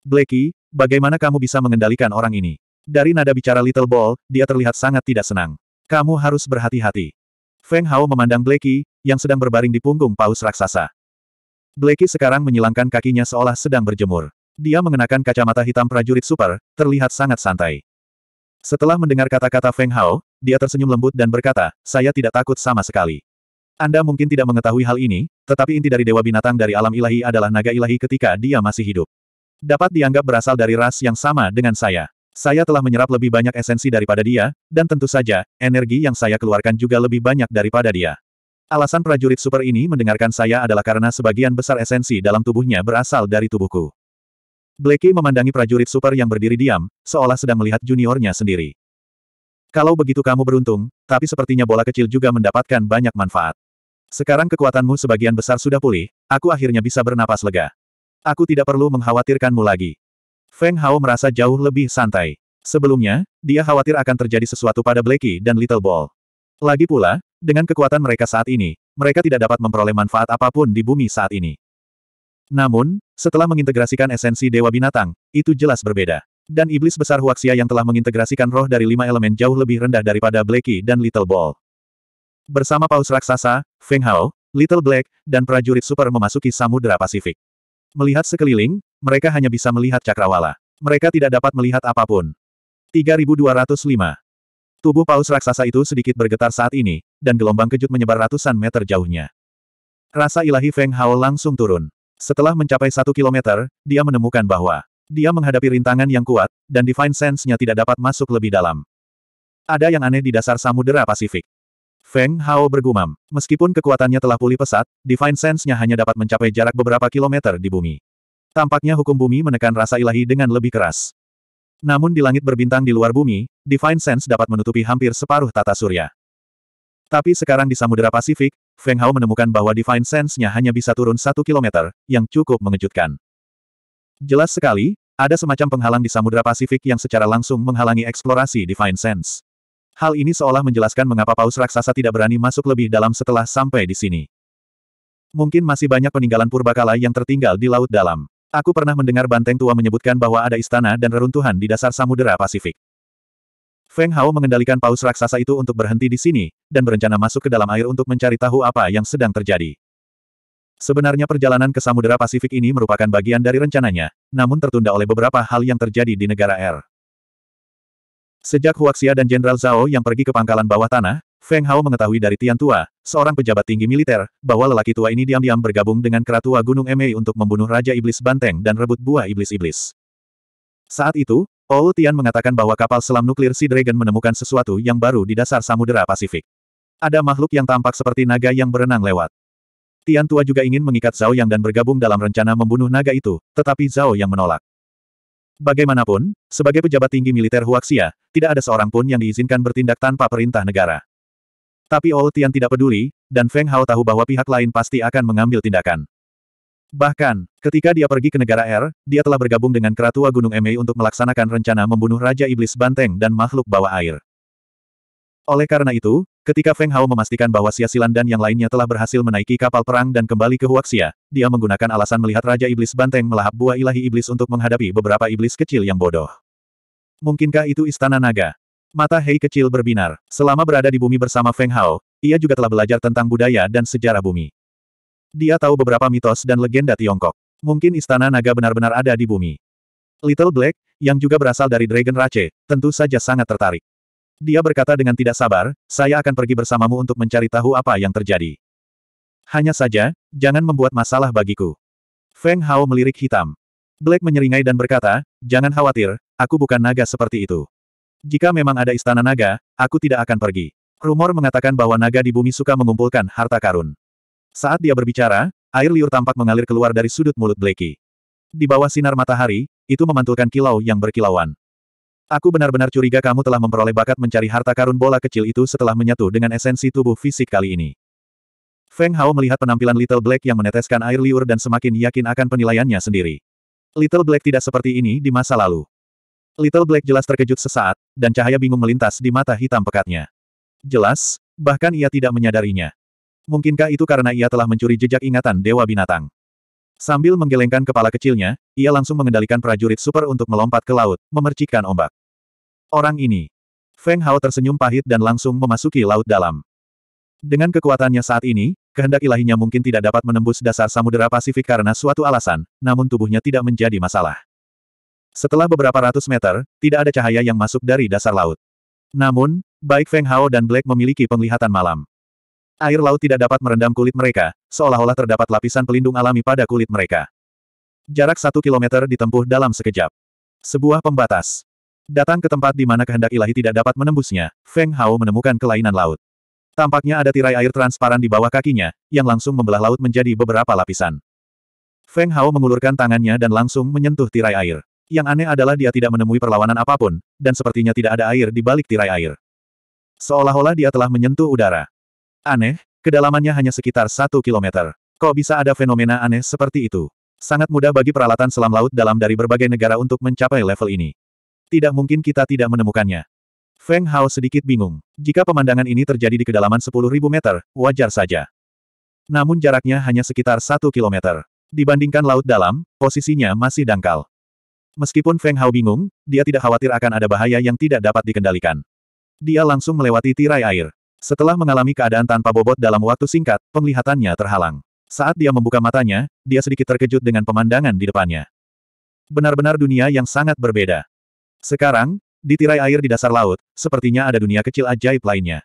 Blacky, bagaimana kamu bisa mengendalikan orang ini? Dari nada bicara Little Ball, dia terlihat sangat tidak senang. Kamu harus berhati-hati. Feng Hao memandang Blakey yang sedang berbaring di punggung paus raksasa. Blakey sekarang menyilangkan kakinya seolah sedang berjemur. Dia mengenakan kacamata hitam prajurit super, terlihat sangat santai. Setelah mendengar kata-kata Feng Hao, dia tersenyum lembut dan berkata, saya tidak takut sama sekali. Anda mungkin tidak mengetahui hal ini, tetapi inti dari dewa binatang dari alam ilahi adalah naga ilahi ketika dia masih hidup. Dapat dianggap berasal dari ras yang sama dengan saya. Saya telah menyerap lebih banyak esensi daripada dia, dan tentu saja, energi yang saya keluarkan juga lebih banyak daripada dia. Alasan prajurit super ini mendengarkan saya adalah karena sebagian besar esensi dalam tubuhnya berasal dari tubuhku. Blacky memandangi prajurit super yang berdiri diam, seolah sedang melihat juniornya sendiri. Kalau begitu kamu beruntung, tapi sepertinya bola kecil juga mendapatkan banyak manfaat. Sekarang kekuatanmu sebagian besar sudah pulih, aku akhirnya bisa bernapas lega. Aku tidak perlu mengkhawatirkanmu lagi. Feng Hao merasa jauh lebih santai. Sebelumnya, dia khawatir akan terjadi sesuatu pada Blacky dan Little Ball. Lagi pula, dengan kekuatan mereka saat ini, mereka tidak dapat memperoleh manfaat apapun di bumi saat ini. Namun, setelah mengintegrasikan esensi Dewa Binatang, itu jelas berbeda. Dan iblis besar Huaxia yang telah mengintegrasikan roh dari lima elemen jauh lebih rendah daripada Blacky dan Little Ball. Bersama paus raksasa, Feng Hao, Little Black, dan prajurit super memasuki Samudera Pasifik. Melihat sekeliling, mereka hanya bisa melihat cakrawala. Mereka tidak dapat melihat apapun. 3205. Tubuh paus raksasa itu sedikit bergetar saat ini, dan gelombang kejut menyebar ratusan meter jauhnya. Rasa ilahi Feng Hao langsung turun. Setelah mencapai satu kilometer, dia menemukan bahwa dia menghadapi rintangan yang kuat, dan Divine Sense-nya tidak dapat masuk lebih dalam. Ada yang aneh di dasar samudera Pasifik. Feng Hao bergumam. Meskipun kekuatannya telah pulih pesat, Divine Sense-nya hanya dapat mencapai jarak beberapa kilometer di bumi. Tampaknya hukum bumi menekan rasa ilahi dengan lebih keras. Namun di langit berbintang di luar bumi, Divine Sense dapat menutupi hampir separuh tata surya. Tapi sekarang di Samudera Pasifik, Feng Hao menemukan bahwa Divine Sense-nya hanya bisa turun satu kilometer, yang cukup mengejutkan. Jelas sekali, ada semacam penghalang di Samudera Pasifik yang secara langsung menghalangi eksplorasi Divine Sense. Hal ini seolah menjelaskan mengapa paus raksasa tidak berani masuk lebih dalam setelah sampai di sini. Mungkin masih banyak peninggalan purbakala yang tertinggal di Laut Dalam. Aku pernah mendengar banteng tua menyebutkan bahwa ada istana dan reruntuhan di dasar samudera Pasifik. Feng Hao mengendalikan paus raksasa itu untuk berhenti di sini, dan berencana masuk ke dalam air untuk mencari tahu apa yang sedang terjadi. Sebenarnya perjalanan ke Samudera Pasifik ini merupakan bagian dari rencananya, namun tertunda oleh beberapa hal yang terjadi di negara R. Sejak Huaxia dan Jenderal Zhao yang pergi ke pangkalan bawah tanah, Feng Hao mengetahui dari Tian Tua, seorang pejabat tinggi militer, bahwa lelaki tua ini diam-diam bergabung dengan Keratua Gunung Emei untuk membunuh Raja Iblis Banteng dan rebut buah iblis-iblis. Saat itu, Ou Tian mengatakan bahwa kapal selam nuklir Sea Dragon menemukan sesuatu yang baru di dasar Samudera Pasifik. Ada makhluk yang tampak seperti naga yang berenang lewat. Tian Tua juga ingin mengikat Zhao Yang dan bergabung dalam rencana membunuh naga itu, tetapi Zhao Yang menolak. Bagaimanapun, sebagai pejabat tinggi militer Huaxia, tidak ada seorang pun yang diizinkan bertindak tanpa perintah negara. Tapi Ou Tian tidak peduli, dan Feng Hao tahu bahwa pihak lain pasti akan mengambil tindakan. Bahkan, ketika dia pergi ke negara R, er, dia telah bergabung dengan Keratua Gunung Emei untuk melaksanakan rencana membunuh Raja Iblis Banteng dan makhluk bawah air. Oleh karena itu, ketika Feng Hao memastikan bahwa Xia Silan dan yang lainnya telah berhasil menaiki kapal perang dan kembali ke Huaxia, dia menggunakan alasan melihat Raja Iblis Banteng melahap buah ilahi iblis untuk menghadapi beberapa iblis kecil yang bodoh. Mungkinkah itu Istana Naga? Mata Hei kecil berbinar. Selama berada di bumi bersama Feng Hao, ia juga telah belajar tentang budaya dan sejarah bumi. Dia tahu beberapa mitos dan legenda Tiongkok. Mungkin istana naga benar-benar ada di bumi. Little Black, yang juga berasal dari Dragon Race, tentu saja sangat tertarik. Dia berkata dengan tidak sabar, saya akan pergi bersamamu untuk mencari tahu apa yang terjadi. Hanya saja, jangan membuat masalah bagiku. Feng Hao melirik hitam. Black menyeringai dan berkata, jangan khawatir, aku bukan naga seperti itu. Jika memang ada istana naga, aku tidak akan pergi. Rumor mengatakan bahwa naga di bumi suka mengumpulkan harta karun. Saat dia berbicara, air liur tampak mengalir keluar dari sudut mulut Blakey. Di bawah sinar matahari, itu memantulkan kilau yang berkilauan. Aku benar-benar curiga kamu telah memperoleh bakat mencari harta karun bola kecil itu setelah menyatu dengan esensi tubuh fisik kali ini. Feng Hao melihat penampilan Little Black yang meneteskan air liur dan semakin yakin akan penilaiannya sendiri. Little Black tidak seperti ini di masa lalu. Little Black jelas terkejut sesaat, dan cahaya bingung melintas di mata hitam pekatnya. Jelas, bahkan ia tidak menyadarinya. Mungkinkah itu karena ia telah mencuri jejak ingatan Dewa Binatang? Sambil menggelengkan kepala kecilnya, ia langsung mengendalikan prajurit super untuk melompat ke laut, memercikkan ombak. Orang ini. Feng Hao tersenyum pahit dan langsung memasuki laut dalam. Dengan kekuatannya saat ini, kehendak ilahinya mungkin tidak dapat menembus dasar samudera Pasifik karena suatu alasan, namun tubuhnya tidak menjadi masalah. Setelah beberapa ratus meter, tidak ada cahaya yang masuk dari dasar laut. Namun, baik Feng Hao dan Black memiliki penglihatan malam. Air laut tidak dapat merendam kulit mereka, seolah-olah terdapat lapisan pelindung alami pada kulit mereka. Jarak satu kilometer ditempuh dalam sekejap. Sebuah pembatas. Datang ke tempat di mana kehendak ilahi tidak dapat menembusnya, Feng Hao menemukan kelainan laut. Tampaknya ada tirai air transparan di bawah kakinya, yang langsung membelah laut menjadi beberapa lapisan. Feng Hao mengulurkan tangannya dan langsung menyentuh tirai air. Yang aneh adalah dia tidak menemui perlawanan apapun, dan sepertinya tidak ada air di balik tirai air. Seolah-olah dia telah menyentuh udara. Aneh, kedalamannya hanya sekitar satu kilometer. Kok bisa ada fenomena aneh seperti itu? Sangat mudah bagi peralatan selam laut dalam dari berbagai negara untuk mencapai level ini. Tidak mungkin kita tidak menemukannya. Feng Hao sedikit bingung. Jika pemandangan ini terjadi di kedalaman 10.000 meter, wajar saja. Namun jaraknya hanya sekitar satu kilometer. Dibandingkan laut dalam, posisinya masih dangkal. Meskipun Feng Hao bingung, dia tidak khawatir akan ada bahaya yang tidak dapat dikendalikan. Dia langsung melewati tirai air. Setelah mengalami keadaan tanpa bobot dalam waktu singkat, penglihatannya terhalang. Saat dia membuka matanya, dia sedikit terkejut dengan pemandangan di depannya. Benar-benar dunia yang sangat berbeda. Sekarang, di tirai air di dasar laut, sepertinya ada dunia kecil ajaib lainnya.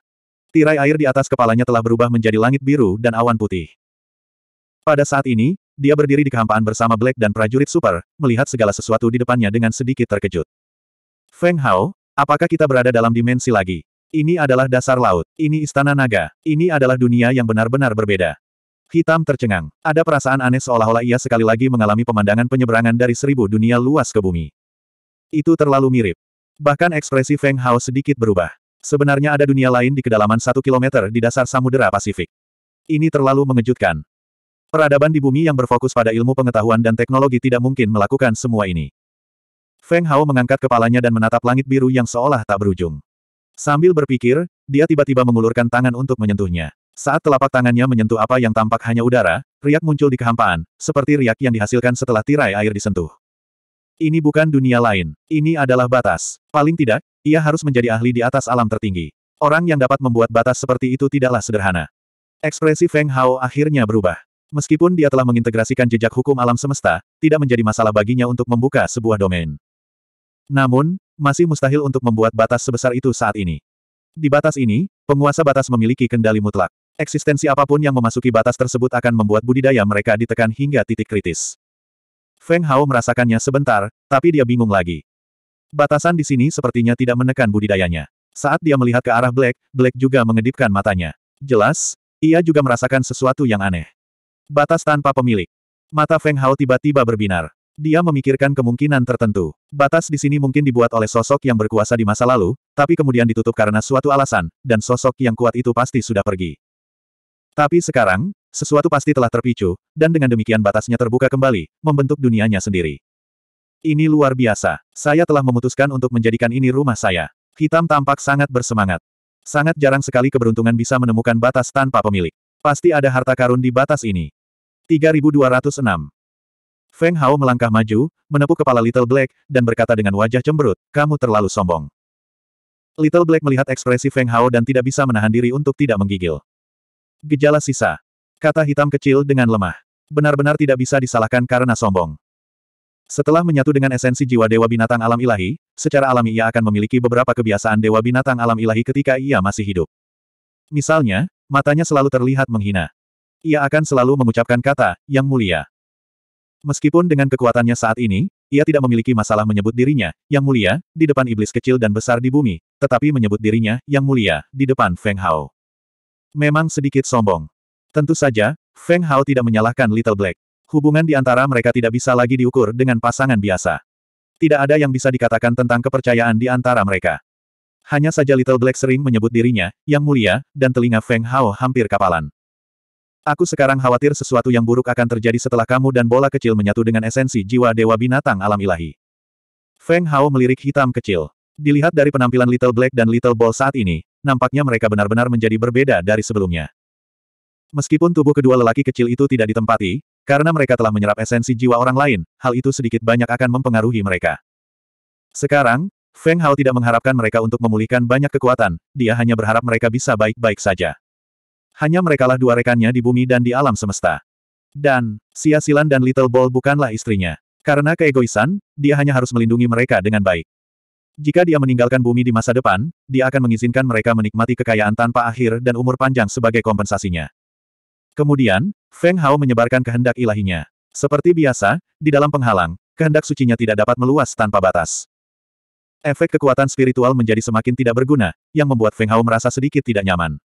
Tirai air di atas kepalanya telah berubah menjadi langit biru dan awan putih. Pada saat ini, dia berdiri di kehampaan bersama Black dan prajurit super, melihat segala sesuatu di depannya dengan sedikit terkejut. Feng Hao, apakah kita berada dalam dimensi lagi? Ini adalah dasar laut, ini istana naga, ini adalah dunia yang benar-benar berbeda. Hitam tercengang. Ada perasaan aneh seolah-olah ia sekali lagi mengalami pemandangan penyeberangan dari seribu dunia luas ke bumi. Itu terlalu mirip. Bahkan ekspresi Feng Hao sedikit berubah. Sebenarnya ada dunia lain di kedalaman satu kilometer di dasar samudera Pasifik. Ini terlalu mengejutkan. Peradaban di bumi yang berfokus pada ilmu pengetahuan dan teknologi tidak mungkin melakukan semua ini. Feng Hao mengangkat kepalanya dan menatap langit biru yang seolah tak berujung. Sambil berpikir, dia tiba-tiba mengulurkan tangan untuk menyentuhnya. Saat telapak tangannya menyentuh apa yang tampak hanya udara, riak muncul di kehampaan, seperti riak yang dihasilkan setelah tirai air disentuh. Ini bukan dunia lain, ini adalah batas. Paling tidak, ia harus menjadi ahli di atas alam tertinggi. Orang yang dapat membuat batas seperti itu tidaklah sederhana. Ekspresi Feng Hao akhirnya berubah. Meskipun dia telah mengintegrasikan jejak hukum alam semesta, tidak menjadi masalah baginya untuk membuka sebuah domain. Namun, masih mustahil untuk membuat batas sebesar itu saat ini. Di batas ini, penguasa batas memiliki kendali mutlak. Eksistensi apapun yang memasuki batas tersebut akan membuat budidaya mereka ditekan hingga titik kritis. Feng Hao merasakannya sebentar, tapi dia bingung lagi. Batasan di sini sepertinya tidak menekan budidayanya. Saat dia melihat ke arah Black, Black juga mengedipkan matanya. Jelas, ia juga merasakan sesuatu yang aneh. Batas tanpa pemilik. Mata Feng Hao tiba-tiba berbinar. Dia memikirkan kemungkinan tertentu. Batas di sini mungkin dibuat oleh sosok yang berkuasa di masa lalu, tapi kemudian ditutup karena suatu alasan, dan sosok yang kuat itu pasti sudah pergi. Tapi sekarang, sesuatu pasti telah terpicu, dan dengan demikian batasnya terbuka kembali, membentuk dunianya sendiri. Ini luar biasa. Saya telah memutuskan untuk menjadikan ini rumah saya. Hitam tampak sangat bersemangat. Sangat jarang sekali keberuntungan bisa menemukan batas tanpa pemilik. Pasti ada harta karun di batas ini. 3206. Feng Hao melangkah maju, menepuk kepala Little Black, dan berkata dengan wajah cemberut, kamu terlalu sombong. Little Black melihat ekspresi Feng Hao dan tidak bisa menahan diri untuk tidak menggigil. Gejala sisa. Kata hitam kecil dengan lemah. Benar-benar tidak bisa disalahkan karena sombong. Setelah menyatu dengan esensi jiwa Dewa Binatang Alam Ilahi, secara alami ia akan memiliki beberapa kebiasaan Dewa Binatang Alam Ilahi ketika ia masih hidup. Misalnya, matanya selalu terlihat menghina ia akan selalu mengucapkan kata, yang mulia. Meskipun dengan kekuatannya saat ini, ia tidak memiliki masalah menyebut dirinya, yang mulia, di depan iblis kecil dan besar di bumi, tetapi menyebut dirinya, yang mulia, di depan Feng Hao. Memang sedikit sombong. Tentu saja, Feng Hao tidak menyalahkan Little Black. Hubungan di antara mereka tidak bisa lagi diukur dengan pasangan biasa. Tidak ada yang bisa dikatakan tentang kepercayaan di antara mereka. Hanya saja Little Black sering menyebut dirinya, yang mulia, dan telinga Feng Hao hampir kapalan. Aku sekarang khawatir sesuatu yang buruk akan terjadi setelah kamu dan bola kecil menyatu dengan esensi jiwa dewa binatang alam ilahi. Feng Hao melirik hitam kecil. Dilihat dari penampilan Little Black dan Little Ball saat ini, nampaknya mereka benar-benar menjadi berbeda dari sebelumnya. Meskipun tubuh kedua lelaki kecil itu tidak ditempati, karena mereka telah menyerap esensi jiwa orang lain, hal itu sedikit banyak akan mempengaruhi mereka. Sekarang, Feng Hao tidak mengharapkan mereka untuk memulihkan banyak kekuatan, dia hanya berharap mereka bisa baik-baik saja. Hanya merekalah dua rekannya di bumi dan di alam semesta. Dan, Sia Silan dan Little Ball bukanlah istrinya. Karena keegoisan, dia hanya harus melindungi mereka dengan baik. Jika dia meninggalkan bumi di masa depan, dia akan mengizinkan mereka menikmati kekayaan tanpa akhir dan umur panjang sebagai kompensasinya. Kemudian, Feng Hao menyebarkan kehendak ilahinya. Seperti biasa, di dalam penghalang, kehendak sucinya tidak dapat meluas tanpa batas. Efek kekuatan spiritual menjadi semakin tidak berguna, yang membuat Feng Hao merasa sedikit tidak nyaman.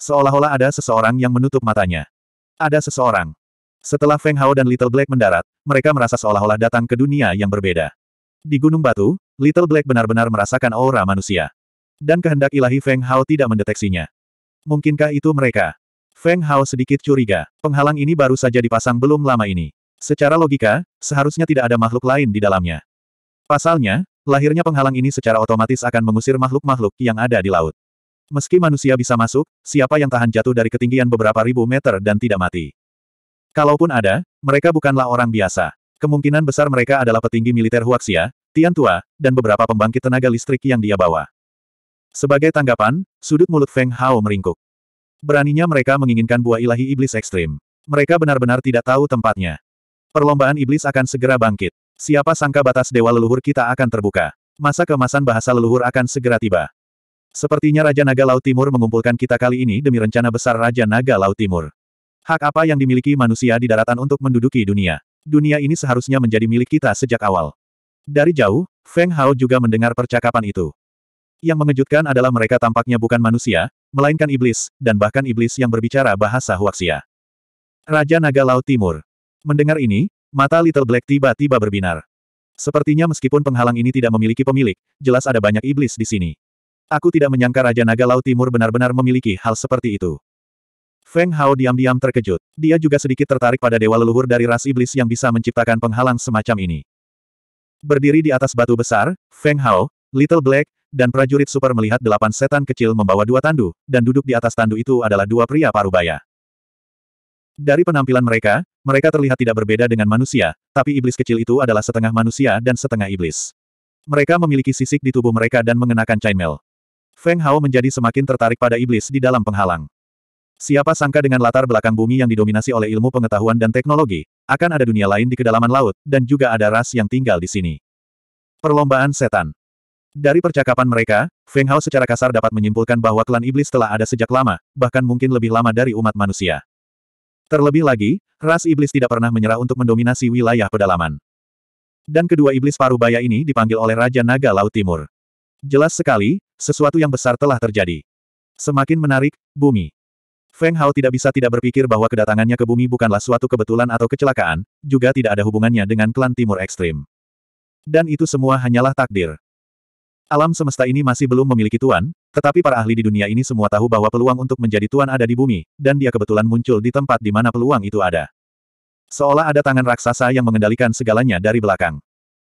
Seolah-olah ada seseorang yang menutup matanya. Ada seseorang. Setelah Feng Hao dan Little Black mendarat, mereka merasa seolah-olah datang ke dunia yang berbeda. Di Gunung Batu, Little Black benar-benar merasakan aura manusia. Dan kehendak ilahi Feng Hao tidak mendeteksinya. Mungkinkah itu mereka? Feng Hao sedikit curiga. Penghalang ini baru saja dipasang belum lama ini. Secara logika, seharusnya tidak ada makhluk lain di dalamnya. Pasalnya, lahirnya penghalang ini secara otomatis akan mengusir makhluk-makhluk yang ada di laut. Meski manusia bisa masuk, siapa yang tahan jatuh dari ketinggian beberapa ribu meter dan tidak mati? Kalaupun ada, mereka bukanlah orang biasa. Kemungkinan besar mereka adalah petinggi militer Huaxia, Tian Tua, dan beberapa pembangkit tenaga listrik yang dia bawa. Sebagai tanggapan, sudut mulut Feng Hao meringkuk. Beraninya mereka menginginkan buah ilahi iblis ekstrim. Mereka benar-benar tidak tahu tempatnya. Perlombaan iblis akan segera bangkit. Siapa sangka batas dewa leluhur kita akan terbuka. Masa kemasan bahasa leluhur akan segera tiba. Sepertinya Raja Naga Laut Timur mengumpulkan kita kali ini demi rencana besar Raja Naga Laut Timur. Hak apa yang dimiliki manusia di daratan untuk menduduki dunia? Dunia ini seharusnya menjadi milik kita sejak awal. Dari jauh, Feng Hao juga mendengar percakapan itu. Yang mengejutkan adalah mereka tampaknya bukan manusia, melainkan iblis, dan bahkan iblis yang berbicara bahasa Huaxia. Raja Naga Laut Timur. Mendengar ini, mata Little Black tiba-tiba berbinar. Sepertinya meskipun penghalang ini tidak memiliki pemilik, jelas ada banyak iblis di sini. Aku tidak menyangka Raja Naga Laut Timur benar-benar memiliki hal seperti itu. Feng Hao diam-diam terkejut. Dia juga sedikit tertarik pada dewa leluhur dari ras iblis yang bisa menciptakan penghalang semacam ini. Berdiri di atas batu besar, Feng Hao, Little Black, dan prajurit super melihat delapan setan kecil membawa dua tandu, dan duduk di atas tandu itu adalah dua pria parubaya. Dari penampilan mereka, mereka terlihat tidak berbeda dengan manusia, tapi iblis kecil itu adalah setengah manusia dan setengah iblis. Mereka memiliki sisik di tubuh mereka dan mengenakan chainmail. Feng Hao menjadi semakin tertarik pada iblis di dalam penghalang. Siapa sangka dengan latar belakang bumi yang didominasi oleh ilmu pengetahuan dan teknologi, akan ada dunia lain di kedalaman laut, dan juga ada ras yang tinggal di sini. Perlombaan Setan Dari percakapan mereka, Feng Hao secara kasar dapat menyimpulkan bahwa klan iblis telah ada sejak lama, bahkan mungkin lebih lama dari umat manusia. Terlebih lagi, ras iblis tidak pernah menyerah untuk mendominasi wilayah pedalaman. Dan kedua iblis parubaya ini dipanggil oleh Raja Naga Laut Timur. Jelas sekali, sesuatu yang besar telah terjadi. Semakin menarik, bumi. Feng Hao tidak bisa tidak berpikir bahwa kedatangannya ke bumi bukanlah suatu kebetulan atau kecelakaan, juga tidak ada hubungannya dengan klan timur ekstrim. Dan itu semua hanyalah takdir. Alam semesta ini masih belum memiliki tuan, tetapi para ahli di dunia ini semua tahu bahwa peluang untuk menjadi tuan ada di bumi, dan dia kebetulan muncul di tempat di mana peluang itu ada. Seolah ada tangan raksasa yang mengendalikan segalanya dari belakang.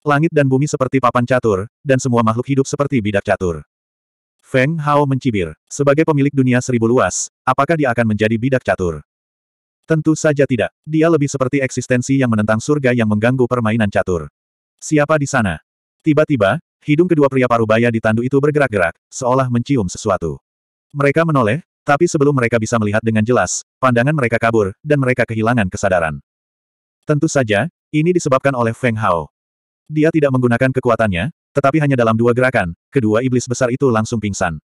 Langit dan bumi seperti papan catur, dan semua makhluk hidup seperti bidak catur. Feng Hao mencibir. Sebagai pemilik dunia seribu luas, apakah dia akan menjadi bidak catur? Tentu saja tidak. Dia lebih seperti eksistensi yang menentang surga yang mengganggu permainan catur. Siapa di sana? Tiba-tiba, hidung kedua pria parubaya di tandu itu bergerak-gerak, seolah mencium sesuatu. Mereka menoleh, tapi sebelum mereka bisa melihat dengan jelas, pandangan mereka kabur, dan mereka kehilangan kesadaran. Tentu saja, ini disebabkan oleh Feng Hao. Dia tidak menggunakan kekuatannya, tetapi hanya dalam dua gerakan, kedua iblis besar itu langsung pingsan.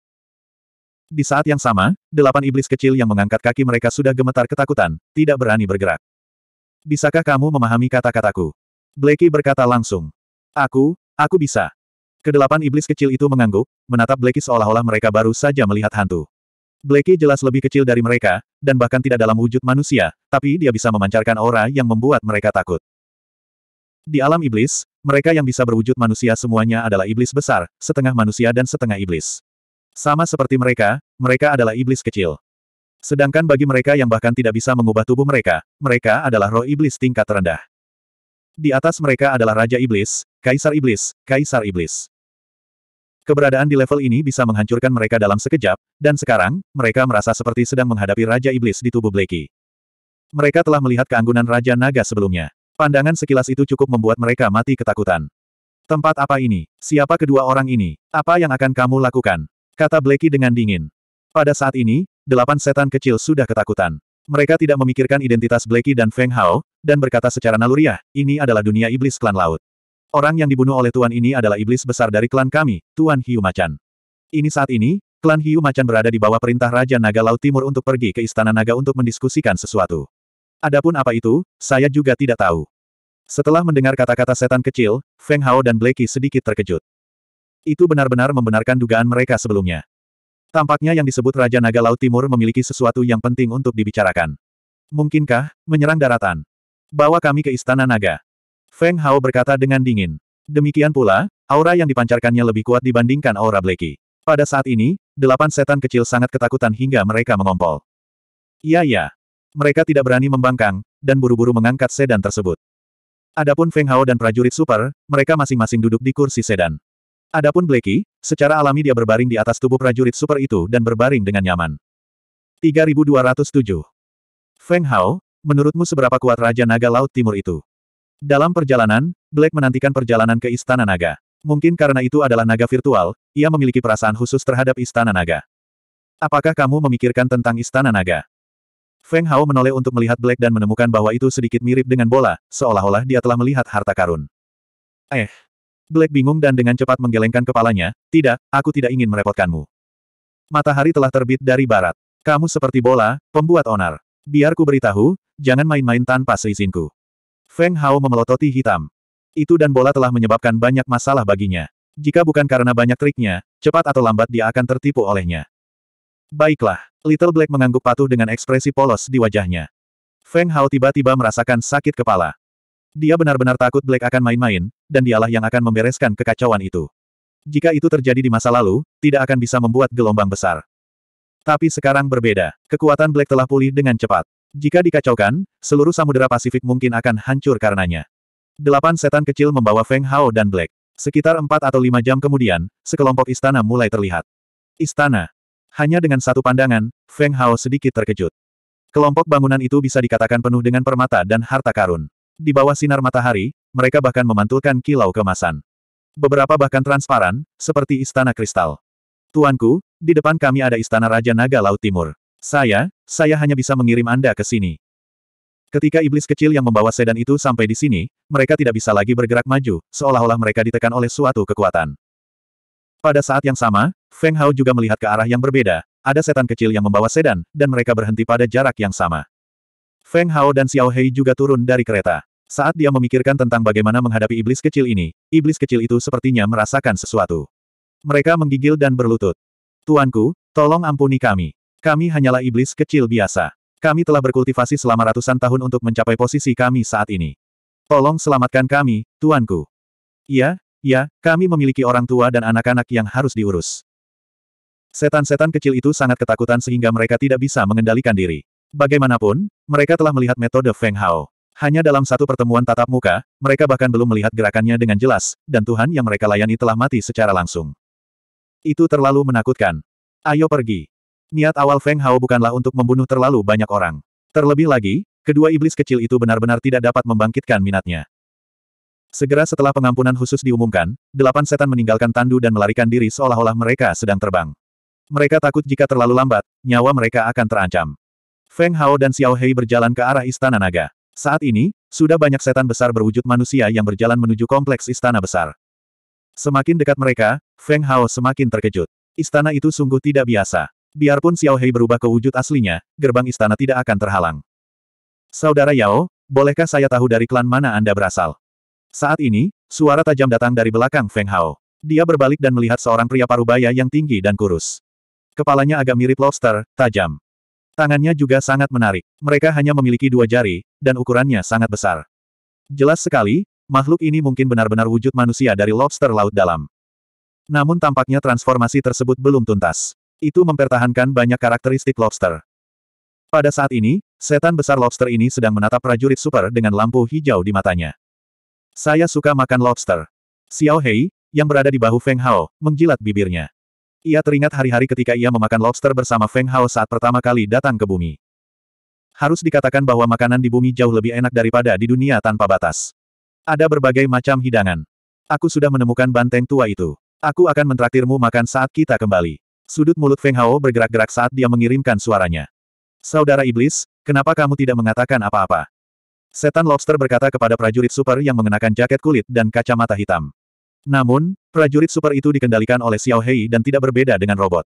Di saat yang sama, delapan iblis kecil yang mengangkat kaki mereka sudah gemetar ketakutan, tidak berani bergerak. Bisakah kamu memahami kata-kataku? Blacky berkata langsung. Aku, aku bisa. Kedelapan iblis kecil itu mengangguk, menatap Blacky seolah-olah mereka baru saja melihat hantu. Blacky jelas lebih kecil dari mereka, dan bahkan tidak dalam wujud manusia, tapi dia bisa memancarkan aura yang membuat mereka takut. Di alam iblis, mereka yang bisa berwujud manusia semuanya adalah iblis besar, setengah manusia dan setengah iblis. Sama seperti mereka, mereka adalah iblis kecil. Sedangkan bagi mereka yang bahkan tidak bisa mengubah tubuh mereka, mereka adalah roh iblis tingkat rendah. Di atas mereka adalah Raja Iblis, Kaisar Iblis, Kaisar Iblis. Keberadaan di level ini bisa menghancurkan mereka dalam sekejap, dan sekarang, mereka merasa seperti sedang menghadapi Raja Iblis di tubuh Blakey. Mereka telah melihat keanggunan Raja Naga sebelumnya. Pandangan sekilas itu cukup membuat mereka mati ketakutan. Tempat apa ini? Siapa kedua orang ini? Apa yang akan kamu lakukan? Kata Blacky dengan dingin. Pada saat ini, delapan setan kecil sudah ketakutan. Mereka tidak memikirkan identitas Blacky dan Feng Hao, dan berkata secara naluriah, ini adalah dunia iblis klan laut. Orang yang dibunuh oleh Tuan ini adalah iblis besar dari klan kami, Tuan Hiu Macan. Ini saat ini, klan Hiu Macan berada di bawah perintah Raja Naga Laut Timur untuk pergi ke Istana Naga untuk mendiskusikan sesuatu. Adapun apa itu, saya juga tidak tahu. Setelah mendengar kata-kata setan kecil, Feng Hao dan Blakey sedikit terkejut. Itu benar-benar membenarkan dugaan mereka sebelumnya. Tampaknya yang disebut Raja Naga Laut Timur memiliki sesuatu yang penting untuk dibicarakan. Mungkinkah, menyerang daratan? Bawa kami ke Istana Naga. Feng Hao berkata dengan dingin. Demikian pula, aura yang dipancarkannya lebih kuat dibandingkan aura Blakey. Pada saat ini, delapan setan kecil sangat ketakutan hingga mereka mengompol. Iya ya, mereka tidak berani membangkang, dan buru-buru mengangkat sedan tersebut. Adapun Feng Hao dan prajurit super, mereka masing-masing duduk di kursi sedan. Adapun Blakey, secara alami dia berbaring di atas tubuh prajurit super itu dan berbaring dengan nyaman. 3207 Feng Hao, menurutmu seberapa kuat Raja Naga Laut Timur itu? Dalam perjalanan, Black menantikan perjalanan ke Istana Naga. Mungkin karena itu adalah naga virtual, ia memiliki perasaan khusus terhadap Istana Naga. Apakah kamu memikirkan tentang Istana Naga? Feng Hao menoleh untuk melihat Black dan menemukan bahwa itu sedikit mirip dengan bola, seolah-olah dia telah melihat harta karun. Eh. Black bingung dan dengan cepat menggelengkan kepalanya, tidak, aku tidak ingin merepotkanmu. Matahari telah terbit dari barat. Kamu seperti bola, pembuat onar. Biar ku beritahu, jangan main-main tanpa seizinku. Feng Hao memelototi hitam. Itu dan bola telah menyebabkan banyak masalah baginya. Jika bukan karena banyak triknya, cepat atau lambat dia akan tertipu olehnya. Baiklah. Little Black mengangguk patuh dengan ekspresi polos di wajahnya. Feng Hao tiba-tiba merasakan sakit kepala. Dia benar-benar takut Black akan main-main, dan dialah yang akan membereskan kekacauan itu. Jika itu terjadi di masa lalu, tidak akan bisa membuat gelombang besar. Tapi sekarang berbeda. Kekuatan Black telah pulih dengan cepat. Jika dikacaukan, seluruh samudera Pasifik mungkin akan hancur karenanya. Delapan setan kecil membawa Feng Hao dan Black. Sekitar empat atau lima jam kemudian, sekelompok istana mulai terlihat. Istana, hanya dengan satu pandangan, Feng Hao sedikit terkejut. Kelompok bangunan itu bisa dikatakan penuh dengan permata dan harta karun. Di bawah sinar matahari, mereka bahkan memantulkan kilau kemasan. Beberapa bahkan transparan, seperti istana kristal. Tuanku, di depan kami ada istana Raja Naga Laut Timur. Saya, saya hanya bisa mengirim Anda ke sini. Ketika iblis kecil yang membawa sedan itu sampai di sini, mereka tidak bisa lagi bergerak maju, seolah-olah mereka ditekan oleh suatu kekuatan. Pada saat yang sama, Feng Hao juga melihat ke arah yang berbeda, ada setan kecil yang membawa sedan, dan mereka berhenti pada jarak yang sama. Feng Hao dan Xiao Hei juga turun dari kereta. Saat dia memikirkan tentang bagaimana menghadapi iblis kecil ini, iblis kecil itu sepertinya merasakan sesuatu. Mereka menggigil dan berlutut. Tuanku, tolong ampuni kami. Kami hanyalah iblis kecil biasa. Kami telah berkultivasi selama ratusan tahun untuk mencapai posisi kami saat ini. Tolong selamatkan kami, tuanku. Iya, ya, kami memiliki orang tua dan anak-anak yang harus diurus. Setan-setan kecil itu sangat ketakutan sehingga mereka tidak bisa mengendalikan diri. Bagaimanapun, mereka telah melihat metode Feng Hao. Hanya dalam satu pertemuan tatap muka, mereka bahkan belum melihat gerakannya dengan jelas, dan Tuhan yang mereka layani telah mati secara langsung. Itu terlalu menakutkan. Ayo pergi. Niat awal Feng Hao bukanlah untuk membunuh terlalu banyak orang. Terlebih lagi, kedua iblis kecil itu benar-benar tidak dapat membangkitkan minatnya. Segera setelah pengampunan khusus diumumkan, delapan setan meninggalkan tandu dan melarikan diri seolah-olah mereka sedang terbang. Mereka takut jika terlalu lambat, nyawa mereka akan terancam. Feng Hao dan Xiao Hei berjalan ke arah Istana Naga. Saat ini, sudah banyak setan besar berwujud manusia yang berjalan menuju kompleks Istana Besar. Semakin dekat mereka, Feng Hao semakin terkejut. Istana itu sungguh tidak biasa. Biarpun Xiao Hei berubah ke wujud aslinya, gerbang istana tidak akan terhalang. Saudara Yao, bolehkah saya tahu dari klan mana Anda berasal? Saat ini, suara tajam datang dari belakang Feng Hao. Dia berbalik dan melihat seorang pria parubaya yang tinggi dan kurus. Kepalanya agak mirip lobster, tajam. Tangannya juga sangat menarik. Mereka hanya memiliki dua jari, dan ukurannya sangat besar. Jelas sekali, makhluk ini mungkin benar-benar wujud manusia dari lobster laut dalam. Namun tampaknya transformasi tersebut belum tuntas. Itu mempertahankan banyak karakteristik lobster. Pada saat ini, setan besar lobster ini sedang menatap prajurit super dengan lampu hijau di matanya. Saya suka makan lobster. Xiao Hei, yang berada di bahu Feng Hao, menjilat bibirnya. Ia teringat hari-hari ketika ia memakan lobster bersama Feng Hao saat pertama kali datang ke bumi. Harus dikatakan bahwa makanan di bumi jauh lebih enak daripada di dunia tanpa batas. Ada berbagai macam hidangan. Aku sudah menemukan banteng tua itu. Aku akan mentraktirmu makan saat kita kembali. Sudut mulut Feng Hao bergerak-gerak saat dia mengirimkan suaranya. Saudara iblis, kenapa kamu tidak mengatakan apa-apa? Setan lobster berkata kepada prajurit super yang mengenakan jaket kulit dan kacamata hitam. Namun, prajurit super itu dikendalikan oleh Xiao Hei dan tidak berbeda dengan robot.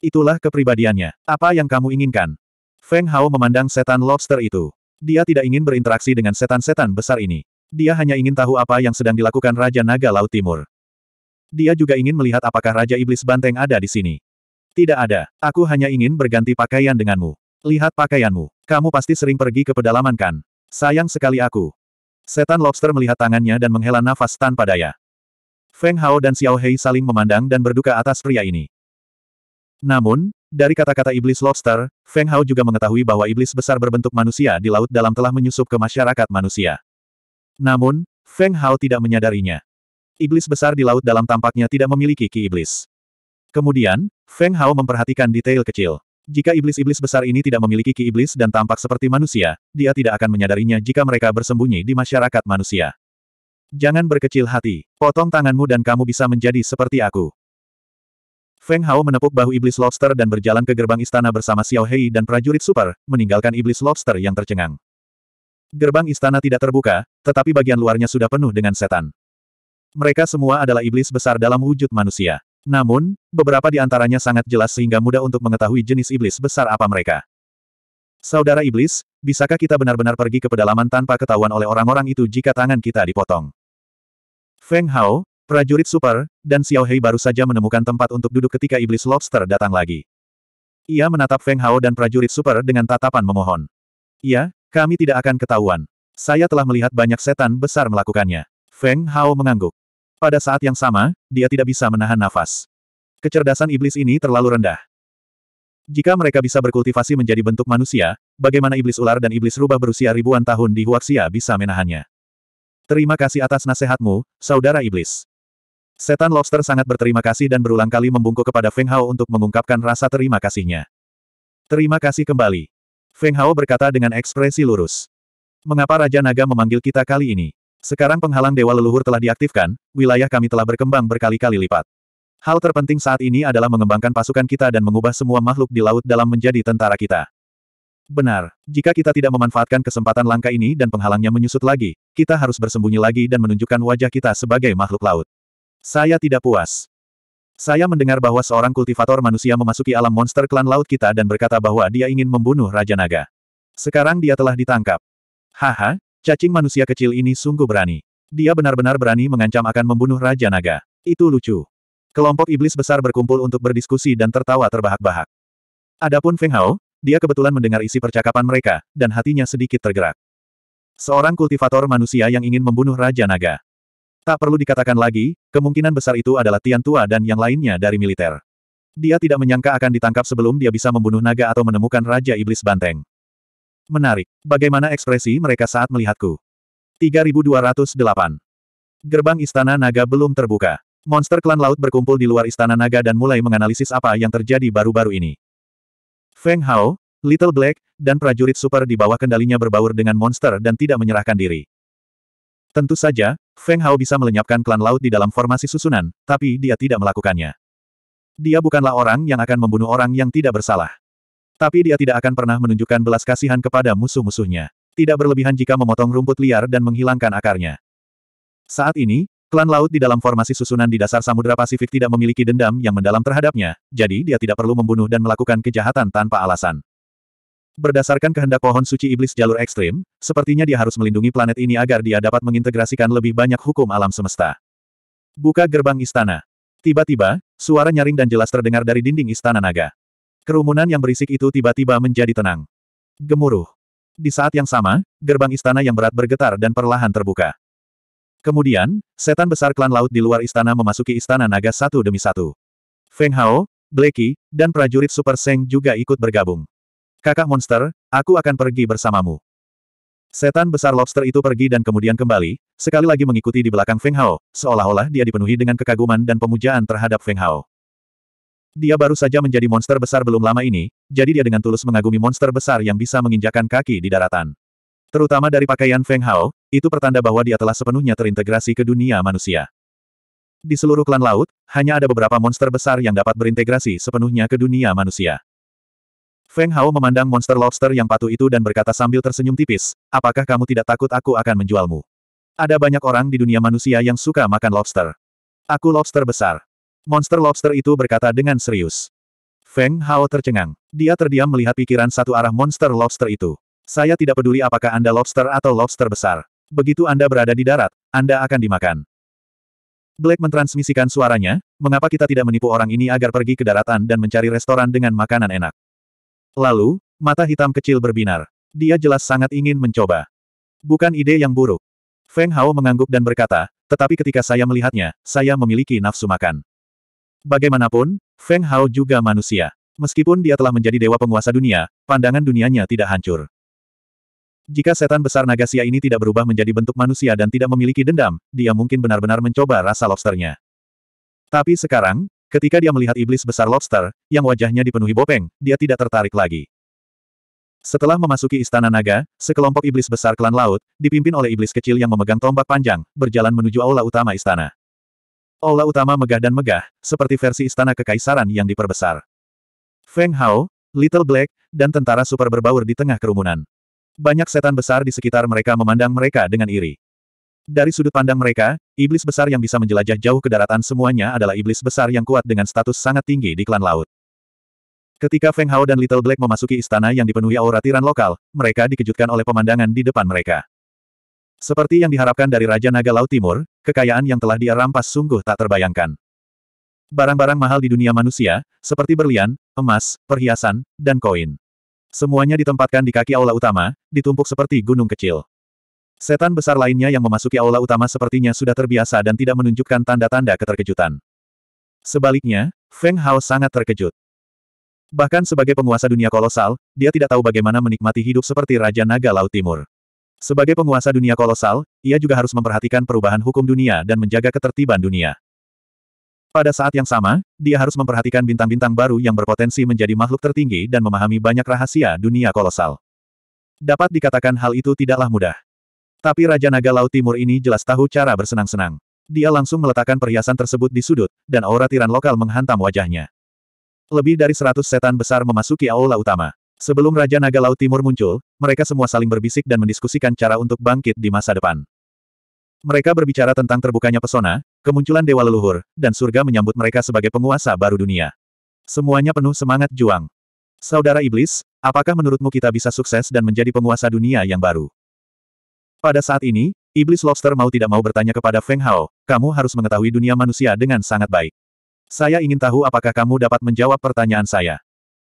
Itulah kepribadiannya. Apa yang kamu inginkan? Feng Hao memandang setan lobster itu. Dia tidak ingin berinteraksi dengan setan-setan besar ini. Dia hanya ingin tahu apa yang sedang dilakukan Raja Naga Laut Timur. Dia juga ingin melihat apakah Raja Iblis Banteng ada di sini. Tidak ada. Aku hanya ingin berganti pakaian denganmu. Lihat pakaianmu. Kamu pasti sering pergi ke pedalaman kan? Sayang sekali aku. Setan lobster melihat tangannya dan menghela nafas tanpa daya. Feng Hao dan Xiao Hei saling memandang dan berduka atas pria ini. Namun, dari kata-kata iblis lobster, Feng Hao juga mengetahui bahwa iblis besar berbentuk manusia di laut dalam telah menyusup ke masyarakat manusia. Namun, Feng Hao tidak menyadarinya. Iblis besar di laut dalam tampaknya tidak memiliki ki iblis. Kemudian, Feng Hao memperhatikan detail kecil. Jika iblis-iblis besar ini tidak memiliki ki iblis dan tampak seperti manusia, dia tidak akan menyadarinya jika mereka bersembunyi di masyarakat manusia. Jangan berkecil hati. Potong tanganmu dan kamu bisa menjadi seperti aku. Feng Hao menepuk bahu iblis lobster dan berjalan ke gerbang istana bersama Xiao Hei dan prajurit super, meninggalkan iblis lobster yang tercengang. Gerbang istana tidak terbuka, tetapi bagian luarnya sudah penuh dengan setan. Mereka semua adalah iblis besar dalam wujud manusia. Namun, beberapa di antaranya sangat jelas sehingga mudah untuk mengetahui jenis iblis besar apa mereka. Saudara Iblis, bisakah kita benar-benar pergi ke pedalaman tanpa ketahuan oleh orang-orang itu jika tangan kita dipotong? Feng Hao, prajurit super, dan Xiao Hei baru saja menemukan tempat untuk duduk ketika Iblis Lobster datang lagi. Ia menatap Feng Hao dan prajurit super dengan tatapan memohon. Iya, kami tidak akan ketahuan. Saya telah melihat banyak setan besar melakukannya. Feng Hao mengangguk. Pada saat yang sama, dia tidak bisa menahan nafas. Kecerdasan iblis ini terlalu rendah. Jika mereka bisa berkultivasi menjadi bentuk manusia, bagaimana iblis ular dan iblis rubah berusia ribuan tahun di Huaxia bisa menahannya? Terima kasih atas nasihatmu, Saudara Iblis. Setan Lobster sangat berterima kasih dan berulang kali membungkuk kepada Feng Hao untuk mengungkapkan rasa terima kasihnya. Terima kasih kembali. Feng Hao berkata dengan ekspresi lurus. Mengapa Raja Naga memanggil kita kali ini? Sekarang penghalang Dewa Leluhur telah diaktifkan, wilayah kami telah berkembang berkali-kali lipat. Hal terpenting saat ini adalah mengembangkan pasukan kita dan mengubah semua makhluk di laut dalam menjadi tentara kita. Benar, jika kita tidak memanfaatkan kesempatan langka ini dan penghalangnya menyusut lagi, kita harus bersembunyi lagi dan menunjukkan wajah kita sebagai makhluk laut. Saya tidak puas. Saya mendengar bahwa seorang kultivator manusia memasuki alam monster klan laut kita dan berkata bahwa dia ingin membunuh Raja Naga. Sekarang dia telah ditangkap. Haha, cacing manusia kecil ini sungguh berani. Dia benar-benar berani mengancam akan membunuh Raja Naga. Itu lucu. Kelompok iblis besar berkumpul untuk berdiskusi dan tertawa terbahak-bahak. Adapun Feng Hao, dia kebetulan mendengar isi percakapan mereka, dan hatinya sedikit tergerak. Seorang kultivator manusia yang ingin membunuh Raja Naga. Tak perlu dikatakan lagi, kemungkinan besar itu adalah Tian Tua dan yang lainnya dari militer. Dia tidak menyangka akan ditangkap sebelum dia bisa membunuh naga atau menemukan Raja Iblis Banteng. Menarik. Bagaimana ekspresi mereka saat melihatku? 3208. Gerbang Istana Naga belum terbuka. Monster klan laut berkumpul di luar istana naga dan mulai menganalisis apa yang terjadi baru-baru ini. Feng Hao, Little Black, dan prajurit super di bawah kendalinya berbaur dengan monster dan tidak menyerahkan diri. Tentu saja, Feng Hao bisa melenyapkan klan laut di dalam formasi susunan, tapi dia tidak melakukannya. Dia bukanlah orang yang akan membunuh orang yang tidak bersalah. Tapi dia tidak akan pernah menunjukkan belas kasihan kepada musuh-musuhnya. Tidak berlebihan jika memotong rumput liar dan menghilangkan akarnya. Saat ini, Klan laut di dalam formasi susunan di dasar Samudra Pasifik tidak memiliki dendam yang mendalam terhadapnya, jadi dia tidak perlu membunuh dan melakukan kejahatan tanpa alasan. Berdasarkan kehendak pohon suci iblis jalur ekstrim, sepertinya dia harus melindungi planet ini agar dia dapat mengintegrasikan lebih banyak hukum alam semesta. Buka gerbang istana. Tiba-tiba, suara nyaring dan jelas terdengar dari dinding istana naga. Kerumunan yang berisik itu tiba-tiba menjadi tenang. Gemuruh. Di saat yang sama, gerbang istana yang berat bergetar dan perlahan terbuka. Kemudian, setan besar klan laut di luar istana memasuki istana naga satu demi satu. Feng Hao, Blakey, dan prajurit Super Seng juga ikut bergabung. Kakak monster, aku akan pergi bersamamu. Setan besar lobster itu pergi dan kemudian kembali, sekali lagi mengikuti di belakang Feng Hao, seolah-olah dia dipenuhi dengan kekaguman dan pemujaan terhadap Feng Hao. Dia baru saja menjadi monster besar belum lama ini, jadi dia dengan tulus mengagumi monster besar yang bisa menginjakan kaki di daratan. Terutama dari pakaian Feng Hao, itu pertanda bahwa dia telah sepenuhnya terintegrasi ke dunia manusia. Di seluruh klan laut, hanya ada beberapa monster besar yang dapat berintegrasi sepenuhnya ke dunia manusia. Feng Hao memandang monster lobster yang patuh itu dan berkata sambil tersenyum tipis, apakah kamu tidak takut aku akan menjualmu? Ada banyak orang di dunia manusia yang suka makan lobster. Aku lobster besar. Monster lobster itu berkata dengan serius. Feng Hao tercengang. Dia terdiam melihat pikiran satu arah monster lobster itu. Saya tidak peduli apakah Anda lobster atau lobster besar. Begitu Anda berada di darat, Anda akan dimakan. Black mentransmisikan suaranya, mengapa kita tidak menipu orang ini agar pergi ke daratan dan mencari restoran dengan makanan enak. Lalu, mata hitam kecil berbinar. Dia jelas sangat ingin mencoba. Bukan ide yang buruk. Feng Hao mengangguk dan berkata, tetapi ketika saya melihatnya, saya memiliki nafsu makan. Bagaimanapun, Feng Hao juga manusia. Meskipun dia telah menjadi dewa penguasa dunia, pandangan dunianya tidak hancur. Jika setan besar naga sia ini tidak berubah menjadi bentuk manusia dan tidak memiliki dendam, dia mungkin benar-benar mencoba rasa lobsternya. Tapi sekarang, ketika dia melihat iblis besar lobster, yang wajahnya dipenuhi bopeng, dia tidak tertarik lagi. Setelah memasuki istana naga, sekelompok iblis besar klan laut, dipimpin oleh iblis kecil yang memegang tombak panjang, berjalan menuju aula utama istana. Aula utama megah dan megah, seperti versi istana kekaisaran yang diperbesar. Feng Hao, Little Black, dan tentara super berbaur di tengah kerumunan. Banyak setan besar di sekitar mereka memandang mereka dengan iri. Dari sudut pandang mereka, iblis besar yang bisa menjelajah jauh ke daratan semuanya adalah iblis besar yang kuat dengan status sangat tinggi di klan laut. Ketika Feng Hao dan Little Black memasuki istana yang dipenuhi aura tiran lokal, mereka dikejutkan oleh pemandangan di depan mereka. Seperti yang diharapkan dari Raja Naga Laut Timur, kekayaan yang telah dia rampas sungguh tak terbayangkan. Barang-barang mahal di dunia manusia, seperti berlian, emas, perhiasan, dan koin. Semuanya ditempatkan di kaki aula utama, ditumpuk seperti gunung kecil. Setan besar lainnya yang memasuki aula utama sepertinya sudah terbiasa dan tidak menunjukkan tanda-tanda keterkejutan. Sebaliknya, Feng Hao sangat terkejut. Bahkan sebagai penguasa dunia kolosal, dia tidak tahu bagaimana menikmati hidup seperti Raja Naga Laut Timur. Sebagai penguasa dunia kolosal, ia juga harus memperhatikan perubahan hukum dunia dan menjaga ketertiban dunia. Pada saat yang sama, dia harus memperhatikan bintang-bintang baru yang berpotensi menjadi makhluk tertinggi dan memahami banyak rahasia dunia kolosal. Dapat dikatakan hal itu tidaklah mudah. Tapi Raja Naga Laut Timur ini jelas tahu cara bersenang-senang. Dia langsung meletakkan perhiasan tersebut di sudut, dan aura tiran lokal menghantam wajahnya. Lebih dari seratus setan besar memasuki aula utama. Sebelum Raja Naga Laut Timur muncul, mereka semua saling berbisik dan mendiskusikan cara untuk bangkit di masa depan. Mereka berbicara tentang terbukanya pesona, kemunculan dewa leluhur, dan surga menyambut mereka sebagai penguasa baru dunia. Semuanya penuh semangat juang. Saudara Iblis, apakah menurutmu kita bisa sukses dan menjadi penguasa dunia yang baru? Pada saat ini, Iblis Lobster mau tidak mau bertanya kepada Feng Hao, kamu harus mengetahui dunia manusia dengan sangat baik. Saya ingin tahu apakah kamu dapat menjawab pertanyaan saya.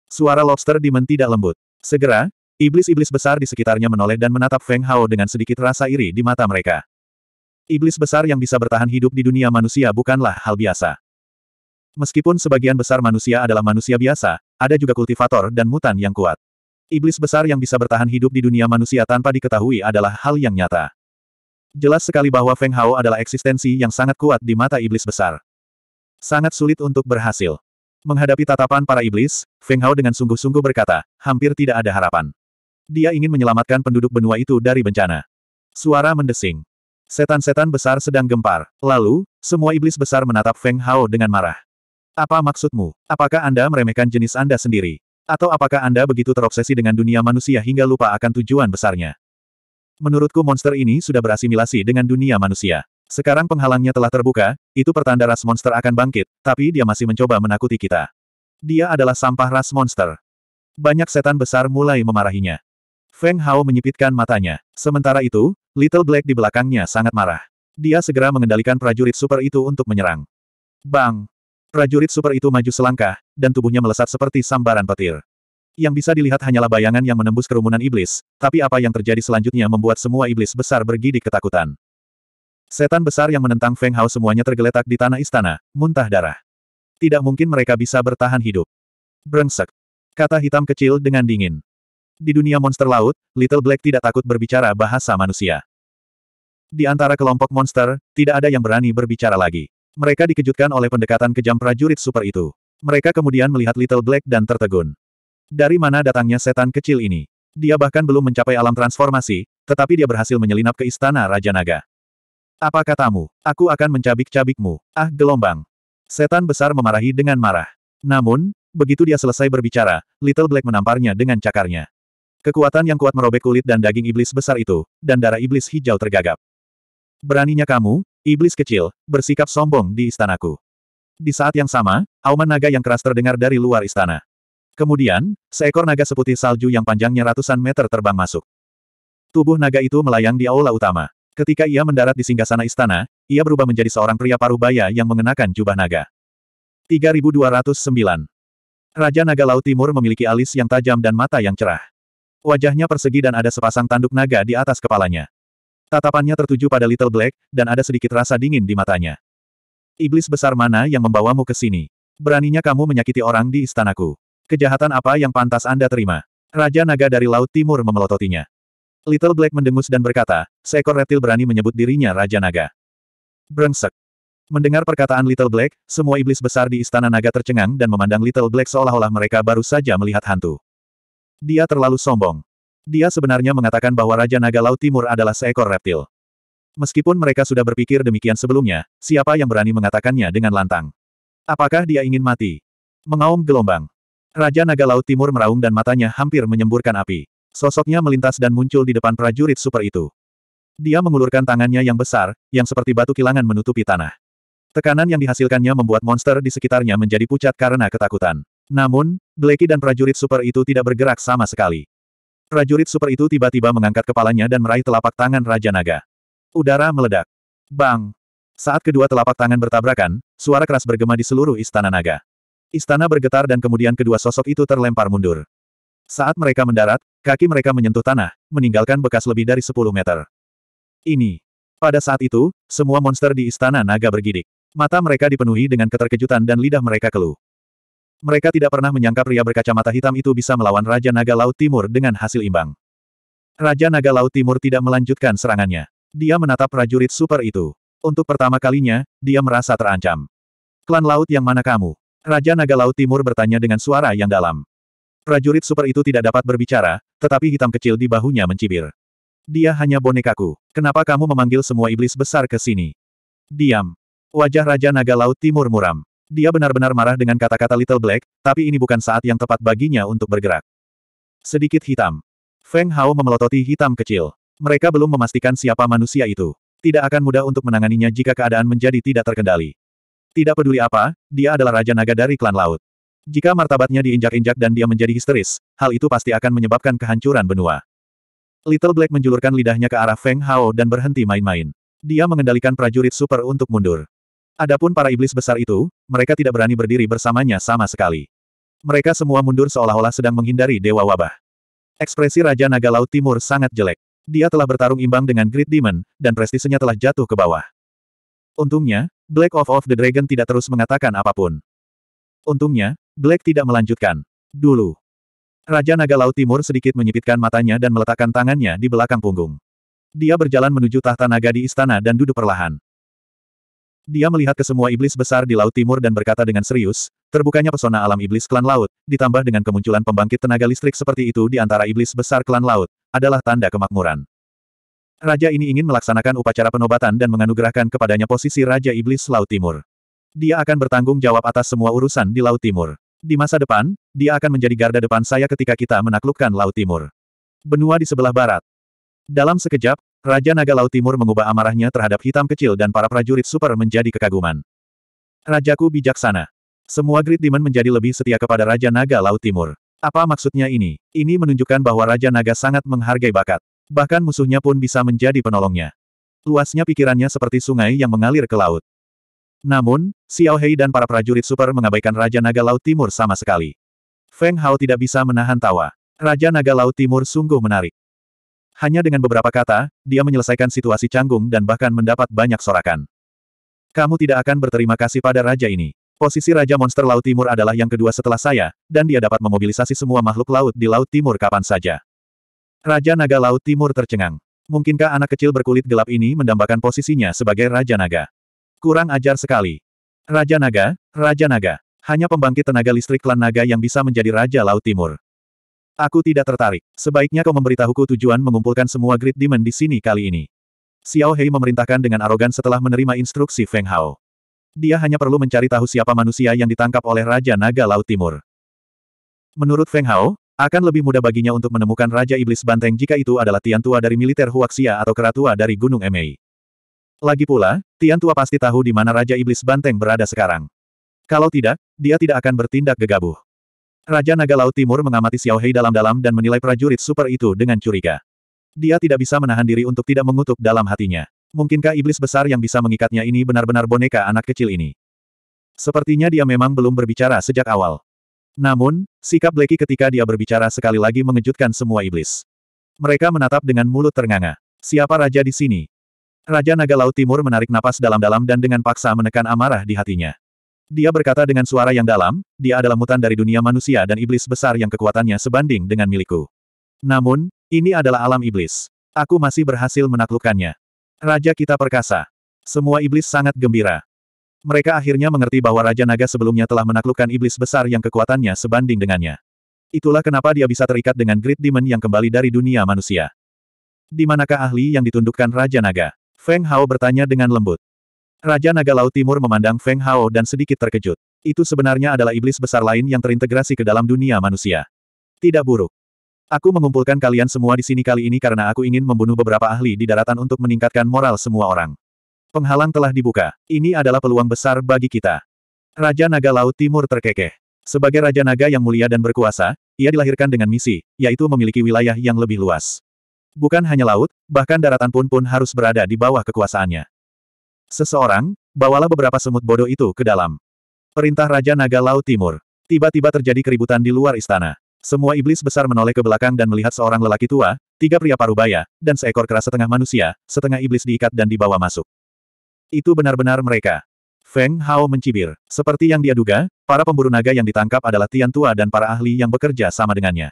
Suara Lobster dimen tidak lembut. Segera, iblis-iblis besar di sekitarnya menoleh dan menatap Feng Hao dengan sedikit rasa iri di mata mereka. Iblis besar yang bisa bertahan hidup di dunia manusia bukanlah hal biasa. Meskipun sebagian besar manusia adalah manusia biasa, ada juga kultivator dan mutan yang kuat. Iblis besar yang bisa bertahan hidup di dunia manusia tanpa diketahui adalah hal yang nyata. Jelas sekali bahwa Feng Hao adalah eksistensi yang sangat kuat di mata iblis besar. Sangat sulit untuk berhasil. Menghadapi tatapan para iblis, Feng Hao dengan sungguh-sungguh berkata, hampir tidak ada harapan. Dia ingin menyelamatkan penduduk benua itu dari bencana. Suara mendesing. Setan-setan besar sedang gempar. Lalu, semua iblis besar menatap Feng Hao dengan marah. Apa maksudmu? Apakah Anda meremehkan jenis Anda sendiri? Atau apakah Anda begitu terobsesi dengan dunia manusia hingga lupa akan tujuan besarnya? Menurutku monster ini sudah berasimilasi dengan dunia manusia. Sekarang penghalangnya telah terbuka, itu pertanda ras monster akan bangkit, tapi dia masih mencoba menakuti kita. Dia adalah sampah ras monster. Banyak setan besar mulai memarahinya. Feng Hao menyipitkan matanya. Sementara itu, Little Black di belakangnya sangat marah. Dia segera mengendalikan prajurit super itu untuk menyerang. Bang! Prajurit super itu maju selangkah, dan tubuhnya melesat seperti sambaran petir. Yang bisa dilihat hanyalah bayangan yang menembus kerumunan iblis, tapi apa yang terjadi selanjutnya membuat semua iblis besar bergidik ketakutan. Setan besar yang menentang Feng Hao semuanya tergeletak di tanah istana, muntah darah. Tidak mungkin mereka bisa bertahan hidup. Brengsek. Kata hitam kecil dengan dingin. Di dunia monster laut, Little Black tidak takut berbicara bahasa manusia. Di antara kelompok monster, tidak ada yang berani berbicara lagi. Mereka dikejutkan oleh pendekatan kejam prajurit super itu. Mereka kemudian melihat Little Black dan tertegun. Dari mana datangnya setan kecil ini? Dia bahkan belum mencapai alam transformasi, tetapi dia berhasil menyelinap ke istana Raja Naga. Apa katamu? Aku akan mencabik-cabikmu. Ah, gelombang. Setan besar memarahi dengan marah. Namun, begitu dia selesai berbicara, Little Black menamparnya dengan cakarnya. Kekuatan yang kuat merobek kulit dan daging iblis besar itu, dan darah iblis hijau tergagap. Beraninya kamu, iblis kecil, bersikap sombong di istanaku. Di saat yang sama, auman naga yang keras terdengar dari luar istana. Kemudian, seekor naga seputih salju yang panjangnya ratusan meter terbang masuk. Tubuh naga itu melayang di aula utama. Ketika ia mendarat di singgasana istana, ia berubah menjadi seorang pria paruh baya yang mengenakan jubah naga. 3209 Raja Naga Laut Timur memiliki alis yang tajam dan mata yang cerah. Wajahnya persegi dan ada sepasang tanduk naga di atas kepalanya. Tatapannya tertuju pada Little Black, dan ada sedikit rasa dingin di matanya. Iblis besar mana yang membawamu ke sini? Beraninya kamu menyakiti orang di istanaku. Kejahatan apa yang pantas Anda terima? Raja naga dari Laut Timur memelototinya. Little Black mendengus dan berkata, seekor reptil berani menyebut dirinya Raja Naga. Brengsek. Mendengar perkataan Little Black, semua iblis besar di istana naga tercengang dan memandang Little Black seolah-olah mereka baru saja melihat hantu. Dia terlalu sombong. Dia sebenarnya mengatakan bahwa Raja Naga Laut Timur adalah seekor reptil. Meskipun mereka sudah berpikir demikian sebelumnya, siapa yang berani mengatakannya dengan lantang? Apakah dia ingin mati? Mengaum gelombang. Raja Naga Laut Timur meraung dan matanya hampir menyemburkan api. Sosoknya melintas dan muncul di depan prajurit super itu. Dia mengulurkan tangannya yang besar, yang seperti batu kilangan menutupi tanah. Tekanan yang dihasilkannya membuat monster di sekitarnya menjadi pucat karena ketakutan. Namun, Blacky dan prajurit super itu tidak bergerak sama sekali. Prajurit super itu tiba-tiba mengangkat kepalanya dan meraih telapak tangan Raja Naga. Udara meledak. Bang! Saat kedua telapak tangan bertabrakan, suara keras bergema di seluruh istana naga. Istana bergetar dan kemudian kedua sosok itu terlempar mundur. Saat mereka mendarat, kaki mereka menyentuh tanah, meninggalkan bekas lebih dari 10 meter. Ini. Pada saat itu, semua monster di istana naga bergidik. Mata mereka dipenuhi dengan keterkejutan dan lidah mereka keluh. Mereka tidak pernah menyangka pria berkacamata hitam itu bisa melawan Raja Naga Laut Timur dengan hasil imbang. Raja Naga Laut Timur tidak melanjutkan serangannya. Dia menatap prajurit super itu. Untuk pertama kalinya, dia merasa terancam. Klan Laut yang mana kamu? Raja Naga Laut Timur bertanya dengan suara yang dalam. Prajurit super itu tidak dapat berbicara, tetapi hitam kecil di bahunya mencibir. Dia hanya bonekaku. Kenapa kamu memanggil semua iblis besar ke sini? Diam. Wajah Raja Naga Laut Timur muram. Dia benar-benar marah dengan kata-kata Little Black, tapi ini bukan saat yang tepat baginya untuk bergerak. Sedikit hitam. Feng Hao memelototi hitam kecil. Mereka belum memastikan siapa manusia itu. Tidak akan mudah untuk menanganinya jika keadaan menjadi tidak terkendali. Tidak peduli apa, dia adalah Raja Naga dari klan laut. Jika martabatnya diinjak-injak dan dia menjadi histeris, hal itu pasti akan menyebabkan kehancuran benua. Little Black menjulurkan lidahnya ke arah Feng Hao dan berhenti main-main. Dia mengendalikan prajurit super untuk mundur. Adapun para iblis besar itu, mereka tidak berani berdiri bersamanya sama sekali. Mereka semua mundur seolah-olah sedang menghindari dewa wabah. Ekspresi Raja Naga Laut Timur sangat jelek. Dia telah bertarung imbang dengan Great Demon, dan prestisenya telah jatuh ke bawah. Untungnya, Black of of the Dragon tidak terus mengatakan apapun. Untungnya, Black tidak melanjutkan. Dulu. Raja Naga Laut Timur sedikit menyipitkan matanya dan meletakkan tangannya di belakang punggung. Dia berjalan menuju tahta naga di istana dan duduk perlahan. Dia melihat ke semua iblis besar di Laut Timur dan berkata dengan serius, terbukanya pesona alam iblis klan laut, ditambah dengan kemunculan pembangkit tenaga listrik seperti itu di antara iblis besar klan laut, adalah tanda kemakmuran. Raja ini ingin melaksanakan upacara penobatan dan menganugerahkan kepadanya posisi Raja Iblis Laut Timur. Dia akan bertanggung jawab atas semua urusan di Laut Timur. Di masa depan, dia akan menjadi garda depan saya ketika kita menaklukkan Laut Timur. Benua di sebelah barat. Dalam sekejap, Raja Naga Laut Timur mengubah amarahnya terhadap hitam kecil dan para prajurit super menjadi kekaguman. Rajaku bijaksana. Semua Great Demon menjadi lebih setia kepada Raja Naga Laut Timur. Apa maksudnya ini? Ini menunjukkan bahwa Raja Naga sangat menghargai bakat. Bahkan musuhnya pun bisa menjadi penolongnya. Luasnya pikirannya seperti sungai yang mengalir ke laut. Namun, Xiao Hei dan para prajurit super mengabaikan Raja Naga Laut Timur sama sekali. Feng Hao tidak bisa menahan tawa. Raja Naga Laut Timur sungguh menarik. Hanya dengan beberapa kata, dia menyelesaikan situasi canggung dan bahkan mendapat banyak sorakan. Kamu tidak akan berterima kasih pada raja ini. Posisi Raja Monster Laut Timur adalah yang kedua setelah saya, dan dia dapat memobilisasi semua makhluk laut di Laut Timur kapan saja. Raja Naga Laut Timur tercengang. Mungkinkah anak kecil berkulit gelap ini mendambakan posisinya sebagai Raja Naga? Kurang ajar sekali. Raja Naga, Raja Naga. Hanya pembangkit tenaga listrik klan naga yang bisa menjadi Raja Laut Timur. Aku tidak tertarik. Sebaiknya kau memberitahuku tujuan mengumpulkan semua grid demon di sini kali ini. Xiao Hei memerintahkan dengan arogan setelah menerima instruksi Feng Hao. Dia hanya perlu mencari tahu siapa manusia yang ditangkap oleh Raja Naga Laut Timur. Menurut Feng Hao, akan lebih mudah baginya untuk menemukan Raja Iblis Banteng jika itu adalah Tian Tua dari militer Huaxia atau Keratua dari Gunung Emei. Lagi pula, Tian Tua pasti tahu di mana Raja Iblis Banteng berada sekarang. Kalau tidak, dia tidak akan bertindak gegabah. Raja Naga Laut Timur mengamati Xiao Hei dalam-dalam dan menilai prajurit super itu dengan curiga. Dia tidak bisa menahan diri untuk tidak mengutuk dalam hatinya. Mungkinkah iblis besar yang bisa mengikatnya ini benar-benar boneka anak kecil ini? Sepertinya dia memang belum berbicara sejak awal. Namun, sikap Blacky ketika dia berbicara sekali lagi mengejutkan semua iblis. Mereka menatap dengan mulut ternganga. Siapa raja di sini? Raja Naga Laut Timur menarik napas dalam-dalam dan dengan paksa menekan amarah di hatinya. Dia berkata dengan suara yang dalam, dia adalah mutan dari dunia manusia dan iblis besar yang kekuatannya sebanding dengan milikku. Namun, ini adalah alam iblis. Aku masih berhasil menaklukkannya. Raja kita perkasa. Semua iblis sangat gembira. Mereka akhirnya mengerti bahwa Raja Naga sebelumnya telah menaklukkan iblis besar yang kekuatannya sebanding dengannya. Itulah kenapa dia bisa terikat dengan Great Demon yang kembali dari dunia manusia. Di manakah ahli yang ditundukkan Raja Naga? Feng Hao bertanya dengan lembut. Raja Naga Laut Timur memandang Feng Hao dan sedikit terkejut. Itu sebenarnya adalah iblis besar lain yang terintegrasi ke dalam dunia manusia. Tidak buruk. Aku mengumpulkan kalian semua di sini kali ini karena aku ingin membunuh beberapa ahli di daratan untuk meningkatkan moral semua orang. Penghalang telah dibuka. Ini adalah peluang besar bagi kita. Raja Naga Laut Timur terkekeh. Sebagai Raja Naga yang mulia dan berkuasa, ia dilahirkan dengan misi, yaitu memiliki wilayah yang lebih luas. Bukan hanya laut, bahkan daratan pun pun harus berada di bawah kekuasaannya. Seseorang, bawalah beberapa semut bodoh itu ke dalam. Perintah Raja Naga Laut Timur. Tiba-tiba terjadi keributan di luar istana. Semua iblis besar menoleh ke belakang dan melihat seorang lelaki tua, tiga pria parubaya, dan seekor kera setengah manusia, setengah iblis diikat dan dibawa masuk. Itu benar-benar mereka. Feng Hao mencibir. Seperti yang dia duga, para pemburu naga yang ditangkap adalah Tian Tua dan para ahli yang bekerja sama dengannya.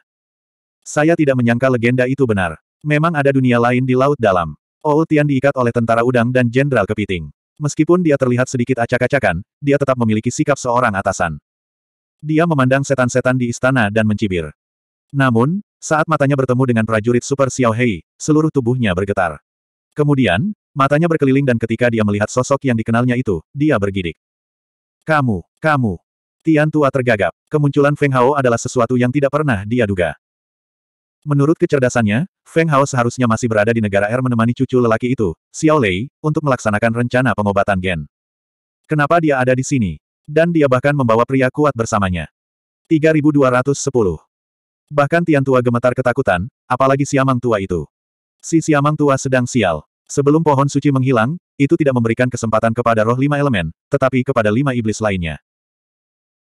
Saya tidak menyangka legenda itu benar. Memang ada dunia lain di laut dalam. Ou oh, Tian diikat oleh tentara udang dan jenderal kepiting. Meskipun dia terlihat sedikit acak-acakan, dia tetap memiliki sikap seorang atasan. Dia memandang setan-setan di istana dan mencibir. Namun, saat matanya bertemu dengan prajurit Super Xiao Hei, seluruh tubuhnya bergetar. Kemudian, matanya berkeliling dan ketika dia melihat sosok yang dikenalnya itu, dia bergidik. Kamu, kamu. Tian Tua tergagap. Kemunculan Feng Hao adalah sesuatu yang tidak pernah dia duga. Menurut kecerdasannya, Feng Hao seharusnya masih berada di negara air menemani cucu lelaki itu, Xiao Lei, untuk melaksanakan rencana pengobatan Gen. Kenapa dia ada di sini? Dan dia bahkan membawa pria kuat bersamanya. 3210. Bahkan Tian Tua gemetar ketakutan, apalagi Siamang Tua itu. Si Siamang Tua sedang sial. Sebelum pohon suci menghilang, itu tidak memberikan kesempatan kepada roh lima elemen, tetapi kepada lima iblis lainnya.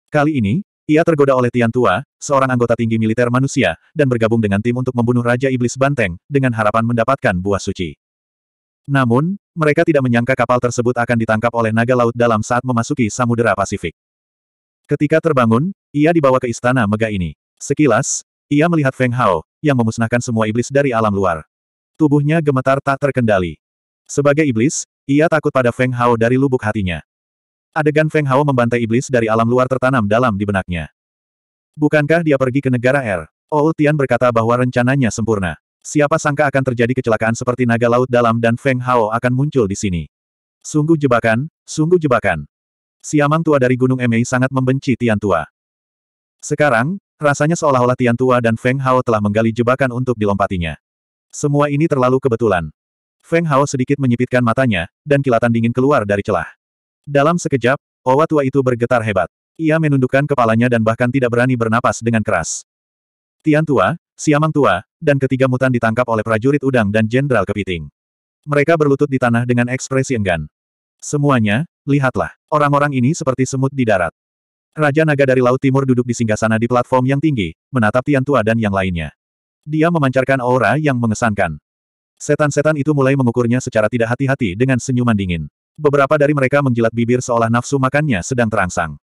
Kali ini, ia tergoda oleh Tian Tua, seorang anggota tinggi militer manusia, dan bergabung dengan tim untuk membunuh Raja Iblis Banteng, dengan harapan mendapatkan buah suci. Namun, mereka tidak menyangka kapal tersebut akan ditangkap oleh naga laut dalam saat memasuki Samudera Pasifik. Ketika terbangun, ia dibawa ke istana megah ini. Sekilas, ia melihat Feng Hao, yang memusnahkan semua iblis dari alam luar. Tubuhnya gemetar tak terkendali. Sebagai iblis, ia takut pada Feng Hao dari lubuk hatinya. Adegan Feng Hao membantai iblis dari alam luar tertanam dalam di benaknya. Bukankah dia pergi ke negara R? Er? Ou oh, Tian berkata bahwa rencananya sempurna. Siapa sangka akan terjadi kecelakaan seperti naga laut dalam dan Feng Hao akan muncul di sini. Sungguh jebakan, sungguh jebakan. Siamang tua dari Gunung Emei sangat membenci Tian tua. Sekarang, rasanya seolah-olah Tian tua dan Feng Hao telah menggali jebakan untuk dilompatinya. Semua ini terlalu kebetulan. Feng Hao sedikit menyipitkan matanya, dan kilatan dingin keluar dari celah. Dalam sekejap, owa tua itu bergetar hebat. Ia menundukkan kepalanya dan bahkan tidak berani bernapas dengan keras. Tian tua, Siamang tua, dan ketiga mutan ditangkap oleh prajurit udang dan jenderal kepiting. Mereka berlutut di tanah dengan ekspresi enggan. Semuanya, lihatlah, orang-orang ini seperti semut di darat. Raja naga dari Laut Timur duduk di singgasana di platform yang tinggi, menatap Tian Tua dan yang lainnya. Dia memancarkan aura yang mengesankan. Setan-setan itu mulai mengukurnya secara tidak hati-hati dengan senyuman dingin. Beberapa dari mereka menjilat bibir seolah nafsu makannya sedang terangsang.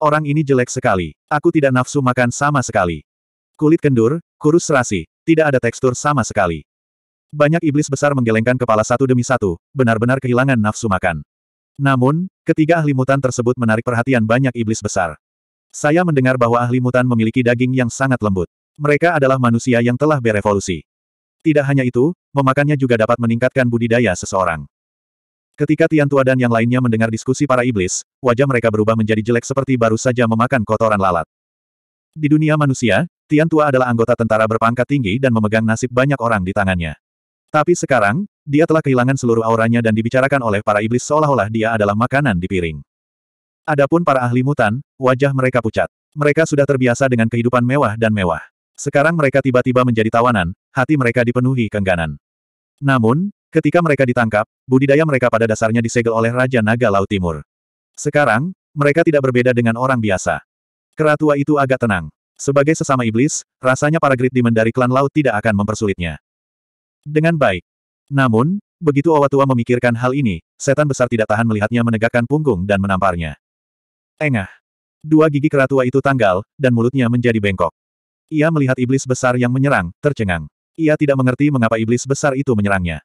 Orang ini jelek sekali. Aku tidak nafsu makan sama sekali. Kulit kendur, kurus serasi, tidak ada tekstur sama sekali. Banyak iblis besar menggelengkan kepala satu demi satu, benar-benar kehilangan nafsu makan. Namun, ketiga ahli mutan tersebut menarik perhatian banyak iblis besar. Saya mendengar bahwa ahli mutan memiliki daging yang sangat lembut. Mereka adalah manusia yang telah berevolusi. Tidak hanya itu, memakannya juga dapat meningkatkan budidaya seseorang. Ketika Tian Tua dan yang lainnya mendengar diskusi para iblis, wajah mereka berubah menjadi jelek seperti baru saja memakan kotoran lalat. Di dunia manusia, Tian Tua adalah anggota tentara berpangkat tinggi dan memegang nasib banyak orang di tangannya. Tapi sekarang, dia telah kehilangan seluruh auranya dan dibicarakan oleh para iblis seolah-olah dia adalah makanan di piring. Adapun para ahli mutan, wajah mereka pucat. Mereka sudah terbiasa dengan kehidupan mewah dan mewah. Sekarang mereka tiba-tiba menjadi tawanan, hati mereka dipenuhi kengganan. Namun, Ketika mereka ditangkap, budidaya mereka pada dasarnya disegel oleh Raja Naga Laut Timur. Sekarang, mereka tidak berbeda dengan orang biasa. Keratua itu agak tenang. Sebagai sesama iblis, rasanya para Great Demon dari klan laut tidak akan mempersulitnya. Dengan baik. Namun, begitu Owa Tua memikirkan hal ini, setan besar tidak tahan melihatnya menegakkan punggung dan menamparnya. Engah. Dua gigi keratua itu tanggal, dan mulutnya menjadi bengkok. Ia melihat iblis besar yang menyerang, tercengang. Ia tidak mengerti mengapa iblis besar itu menyerangnya.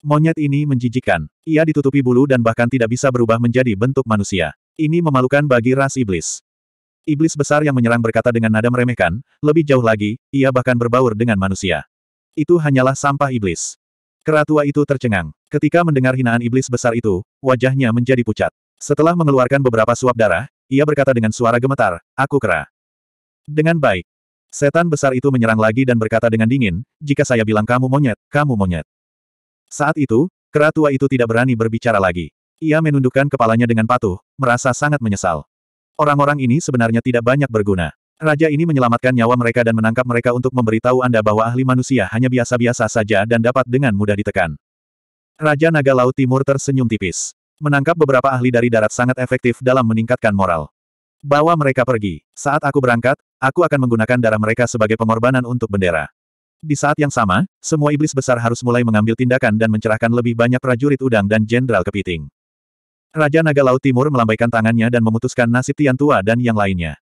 Monyet ini menjijikan. Ia ditutupi bulu dan bahkan tidak bisa berubah menjadi bentuk manusia. Ini memalukan bagi ras iblis. Iblis besar yang menyerang berkata dengan nada meremehkan, lebih jauh lagi, ia bahkan berbaur dengan manusia. Itu hanyalah sampah iblis. Keratua itu tercengang. Ketika mendengar hinaan iblis besar itu, wajahnya menjadi pucat. Setelah mengeluarkan beberapa suap darah, ia berkata dengan suara gemetar, aku kera. Dengan baik. Setan besar itu menyerang lagi dan berkata dengan dingin, jika saya bilang kamu monyet, kamu monyet. Saat itu, kera tua itu tidak berani berbicara lagi. Ia menundukkan kepalanya dengan patuh, merasa sangat menyesal. Orang-orang ini sebenarnya tidak banyak berguna. Raja ini menyelamatkan nyawa mereka dan menangkap mereka untuk memberitahu Anda bahwa ahli manusia hanya biasa-biasa saja dan dapat dengan mudah ditekan. Raja Naga Laut Timur tersenyum tipis. Menangkap beberapa ahli dari darat sangat efektif dalam meningkatkan moral. Bawa mereka pergi. Saat aku berangkat, aku akan menggunakan darah mereka sebagai pengorbanan untuk bendera. Di saat yang sama, semua iblis besar harus mulai mengambil tindakan dan mencerahkan lebih banyak prajurit udang dan jenderal kepiting. Raja Naga Laut Timur melambaikan tangannya dan memutuskan nasib Tian Tua dan yang lainnya.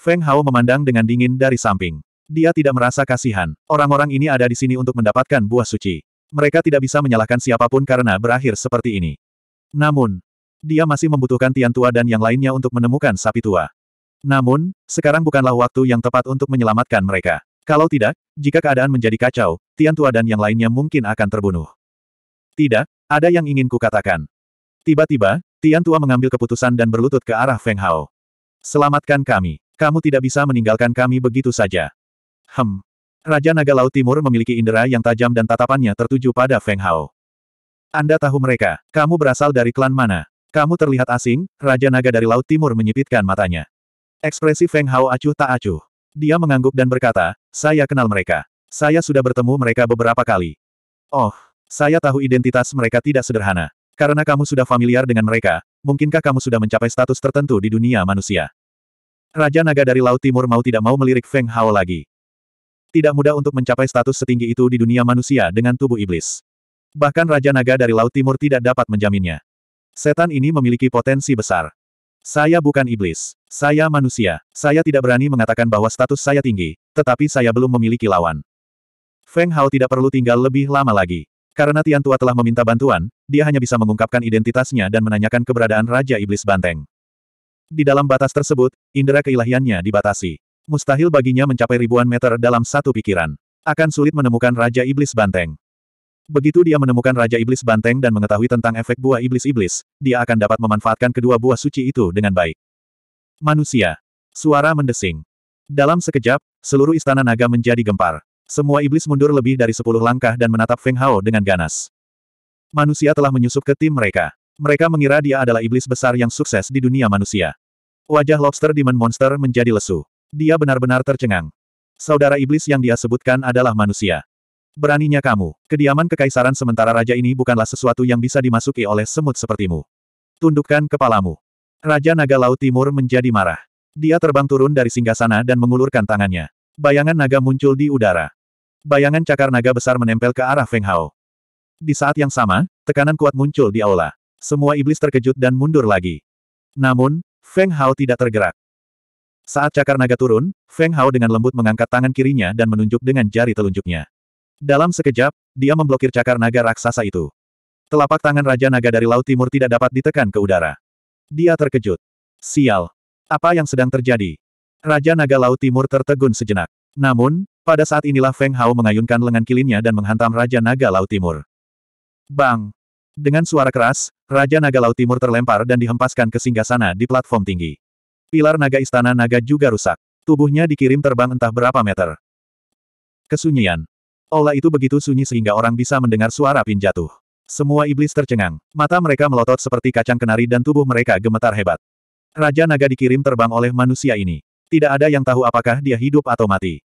Feng Hao memandang dengan dingin dari samping. Dia tidak merasa kasihan. Orang-orang ini ada di sini untuk mendapatkan buah suci. Mereka tidak bisa menyalahkan siapapun karena berakhir seperti ini. Namun, dia masih membutuhkan Tian Tua dan yang lainnya untuk menemukan sapi tua. Namun, sekarang bukanlah waktu yang tepat untuk menyelamatkan mereka. Kalau tidak, jika keadaan menjadi kacau, Tian Tua dan yang lainnya mungkin akan terbunuh. Tidak, ada yang ingin kukatakan. Tiba-tiba, Tian Tua mengambil keputusan dan berlutut ke arah Feng Hao. Selamatkan kami. Kamu tidak bisa meninggalkan kami begitu saja. Hem. Raja Naga Laut Timur memiliki indera yang tajam dan tatapannya tertuju pada Feng Hao. Anda tahu mereka. Kamu berasal dari klan mana? Kamu terlihat asing, Raja Naga dari Laut Timur menyipitkan matanya. Ekspresi Feng Hao acuh tak acuh. Dia mengangguk dan berkata, saya kenal mereka. Saya sudah bertemu mereka beberapa kali. Oh, saya tahu identitas mereka tidak sederhana. Karena kamu sudah familiar dengan mereka, mungkinkah kamu sudah mencapai status tertentu di dunia manusia? Raja naga dari Laut Timur mau tidak mau melirik Feng Hao lagi. Tidak mudah untuk mencapai status setinggi itu di dunia manusia dengan tubuh iblis. Bahkan Raja Naga dari Laut Timur tidak dapat menjaminnya. Setan ini memiliki potensi besar. Saya bukan iblis. Saya manusia. Saya tidak berani mengatakan bahwa status saya tinggi, tetapi saya belum memiliki lawan. Feng Hao tidak perlu tinggal lebih lama lagi. Karena Tian Tua telah meminta bantuan, dia hanya bisa mengungkapkan identitasnya dan menanyakan keberadaan Raja Iblis Banteng. Di dalam batas tersebut, indera keilahiannya dibatasi. Mustahil baginya mencapai ribuan meter dalam satu pikiran. Akan sulit menemukan Raja Iblis Banteng. Begitu dia menemukan Raja Iblis Banteng dan mengetahui tentang efek buah iblis-iblis, dia akan dapat memanfaatkan kedua buah suci itu dengan baik. Manusia. Suara mendesing. Dalam sekejap, seluruh istana naga menjadi gempar. Semua iblis mundur lebih dari sepuluh langkah dan menatap Feng Hao dengan ganas. Manusia telah menyusup ke tim mereka. Mereka mengira dia adalah iblis besar yang sukses di dunia manusia. Wajah lobster demon monster menjadi lesu. Dia benar-benar tercengang. Saudara iblis yang dia sebutkan adalah manusia. Beraninya kamu, kediaman kekaisaran sementara raja ini bukanlah sesuatu yang bisa dimasuki oleh semut sepertimu. Tundukkan kepalamu. Raja Naga Laut Timur menjadi marah. Dia terbang turun dari singgah sana dan mengulurkan tangannya. Bayangan naga muncul di udara. Bayangan cakar naga besar menempel ke arah Feng Hao. Di saat yang sama, tekanan kuat muncul di aula. Semua iblis terkejut dan mundur lagi. Namun, Feng Hao tidak tergerak. Saat cakar naga turun, Feng Hao dengan lembut mengangkat tangan kirinya dan menunjuk dengan jari telunjuknya. Dalam sekejap, dia memblokir cakar naga raksasa itu. Telapak tangan Raja Naga dari Laut Timur tidak dapat ditekan ke udara. Dia terkejut. Sial. Apa yang sedang terjadi? Raja Naga Laut Timur tertegun sejenak. Namun, pada saat inilah Feng Hao mengayunkan lengan kilinnya dan menghantam Raja Naga Laut Timur. Bang! Dengan suara keras, Raja Naga Laut Timur terlempar dan dihempaskan ke singgah sana di platform tinggi. Pilar naga istana naga juga rusak. Tubuhnya dikirim terbang entah berapa meter. Kesunyian. Aula itu begitu sunyi sehingga orang bisa mendengar suara pin jatuh. Semua iblis tercengang. Mata mereka melotot seperti kacang kenari dan tubuh mereka gemetar hebat. Raja naga dikirim terbang oleh manusia ini. Tidak ada yang tahu apakah dia hidup atau mati.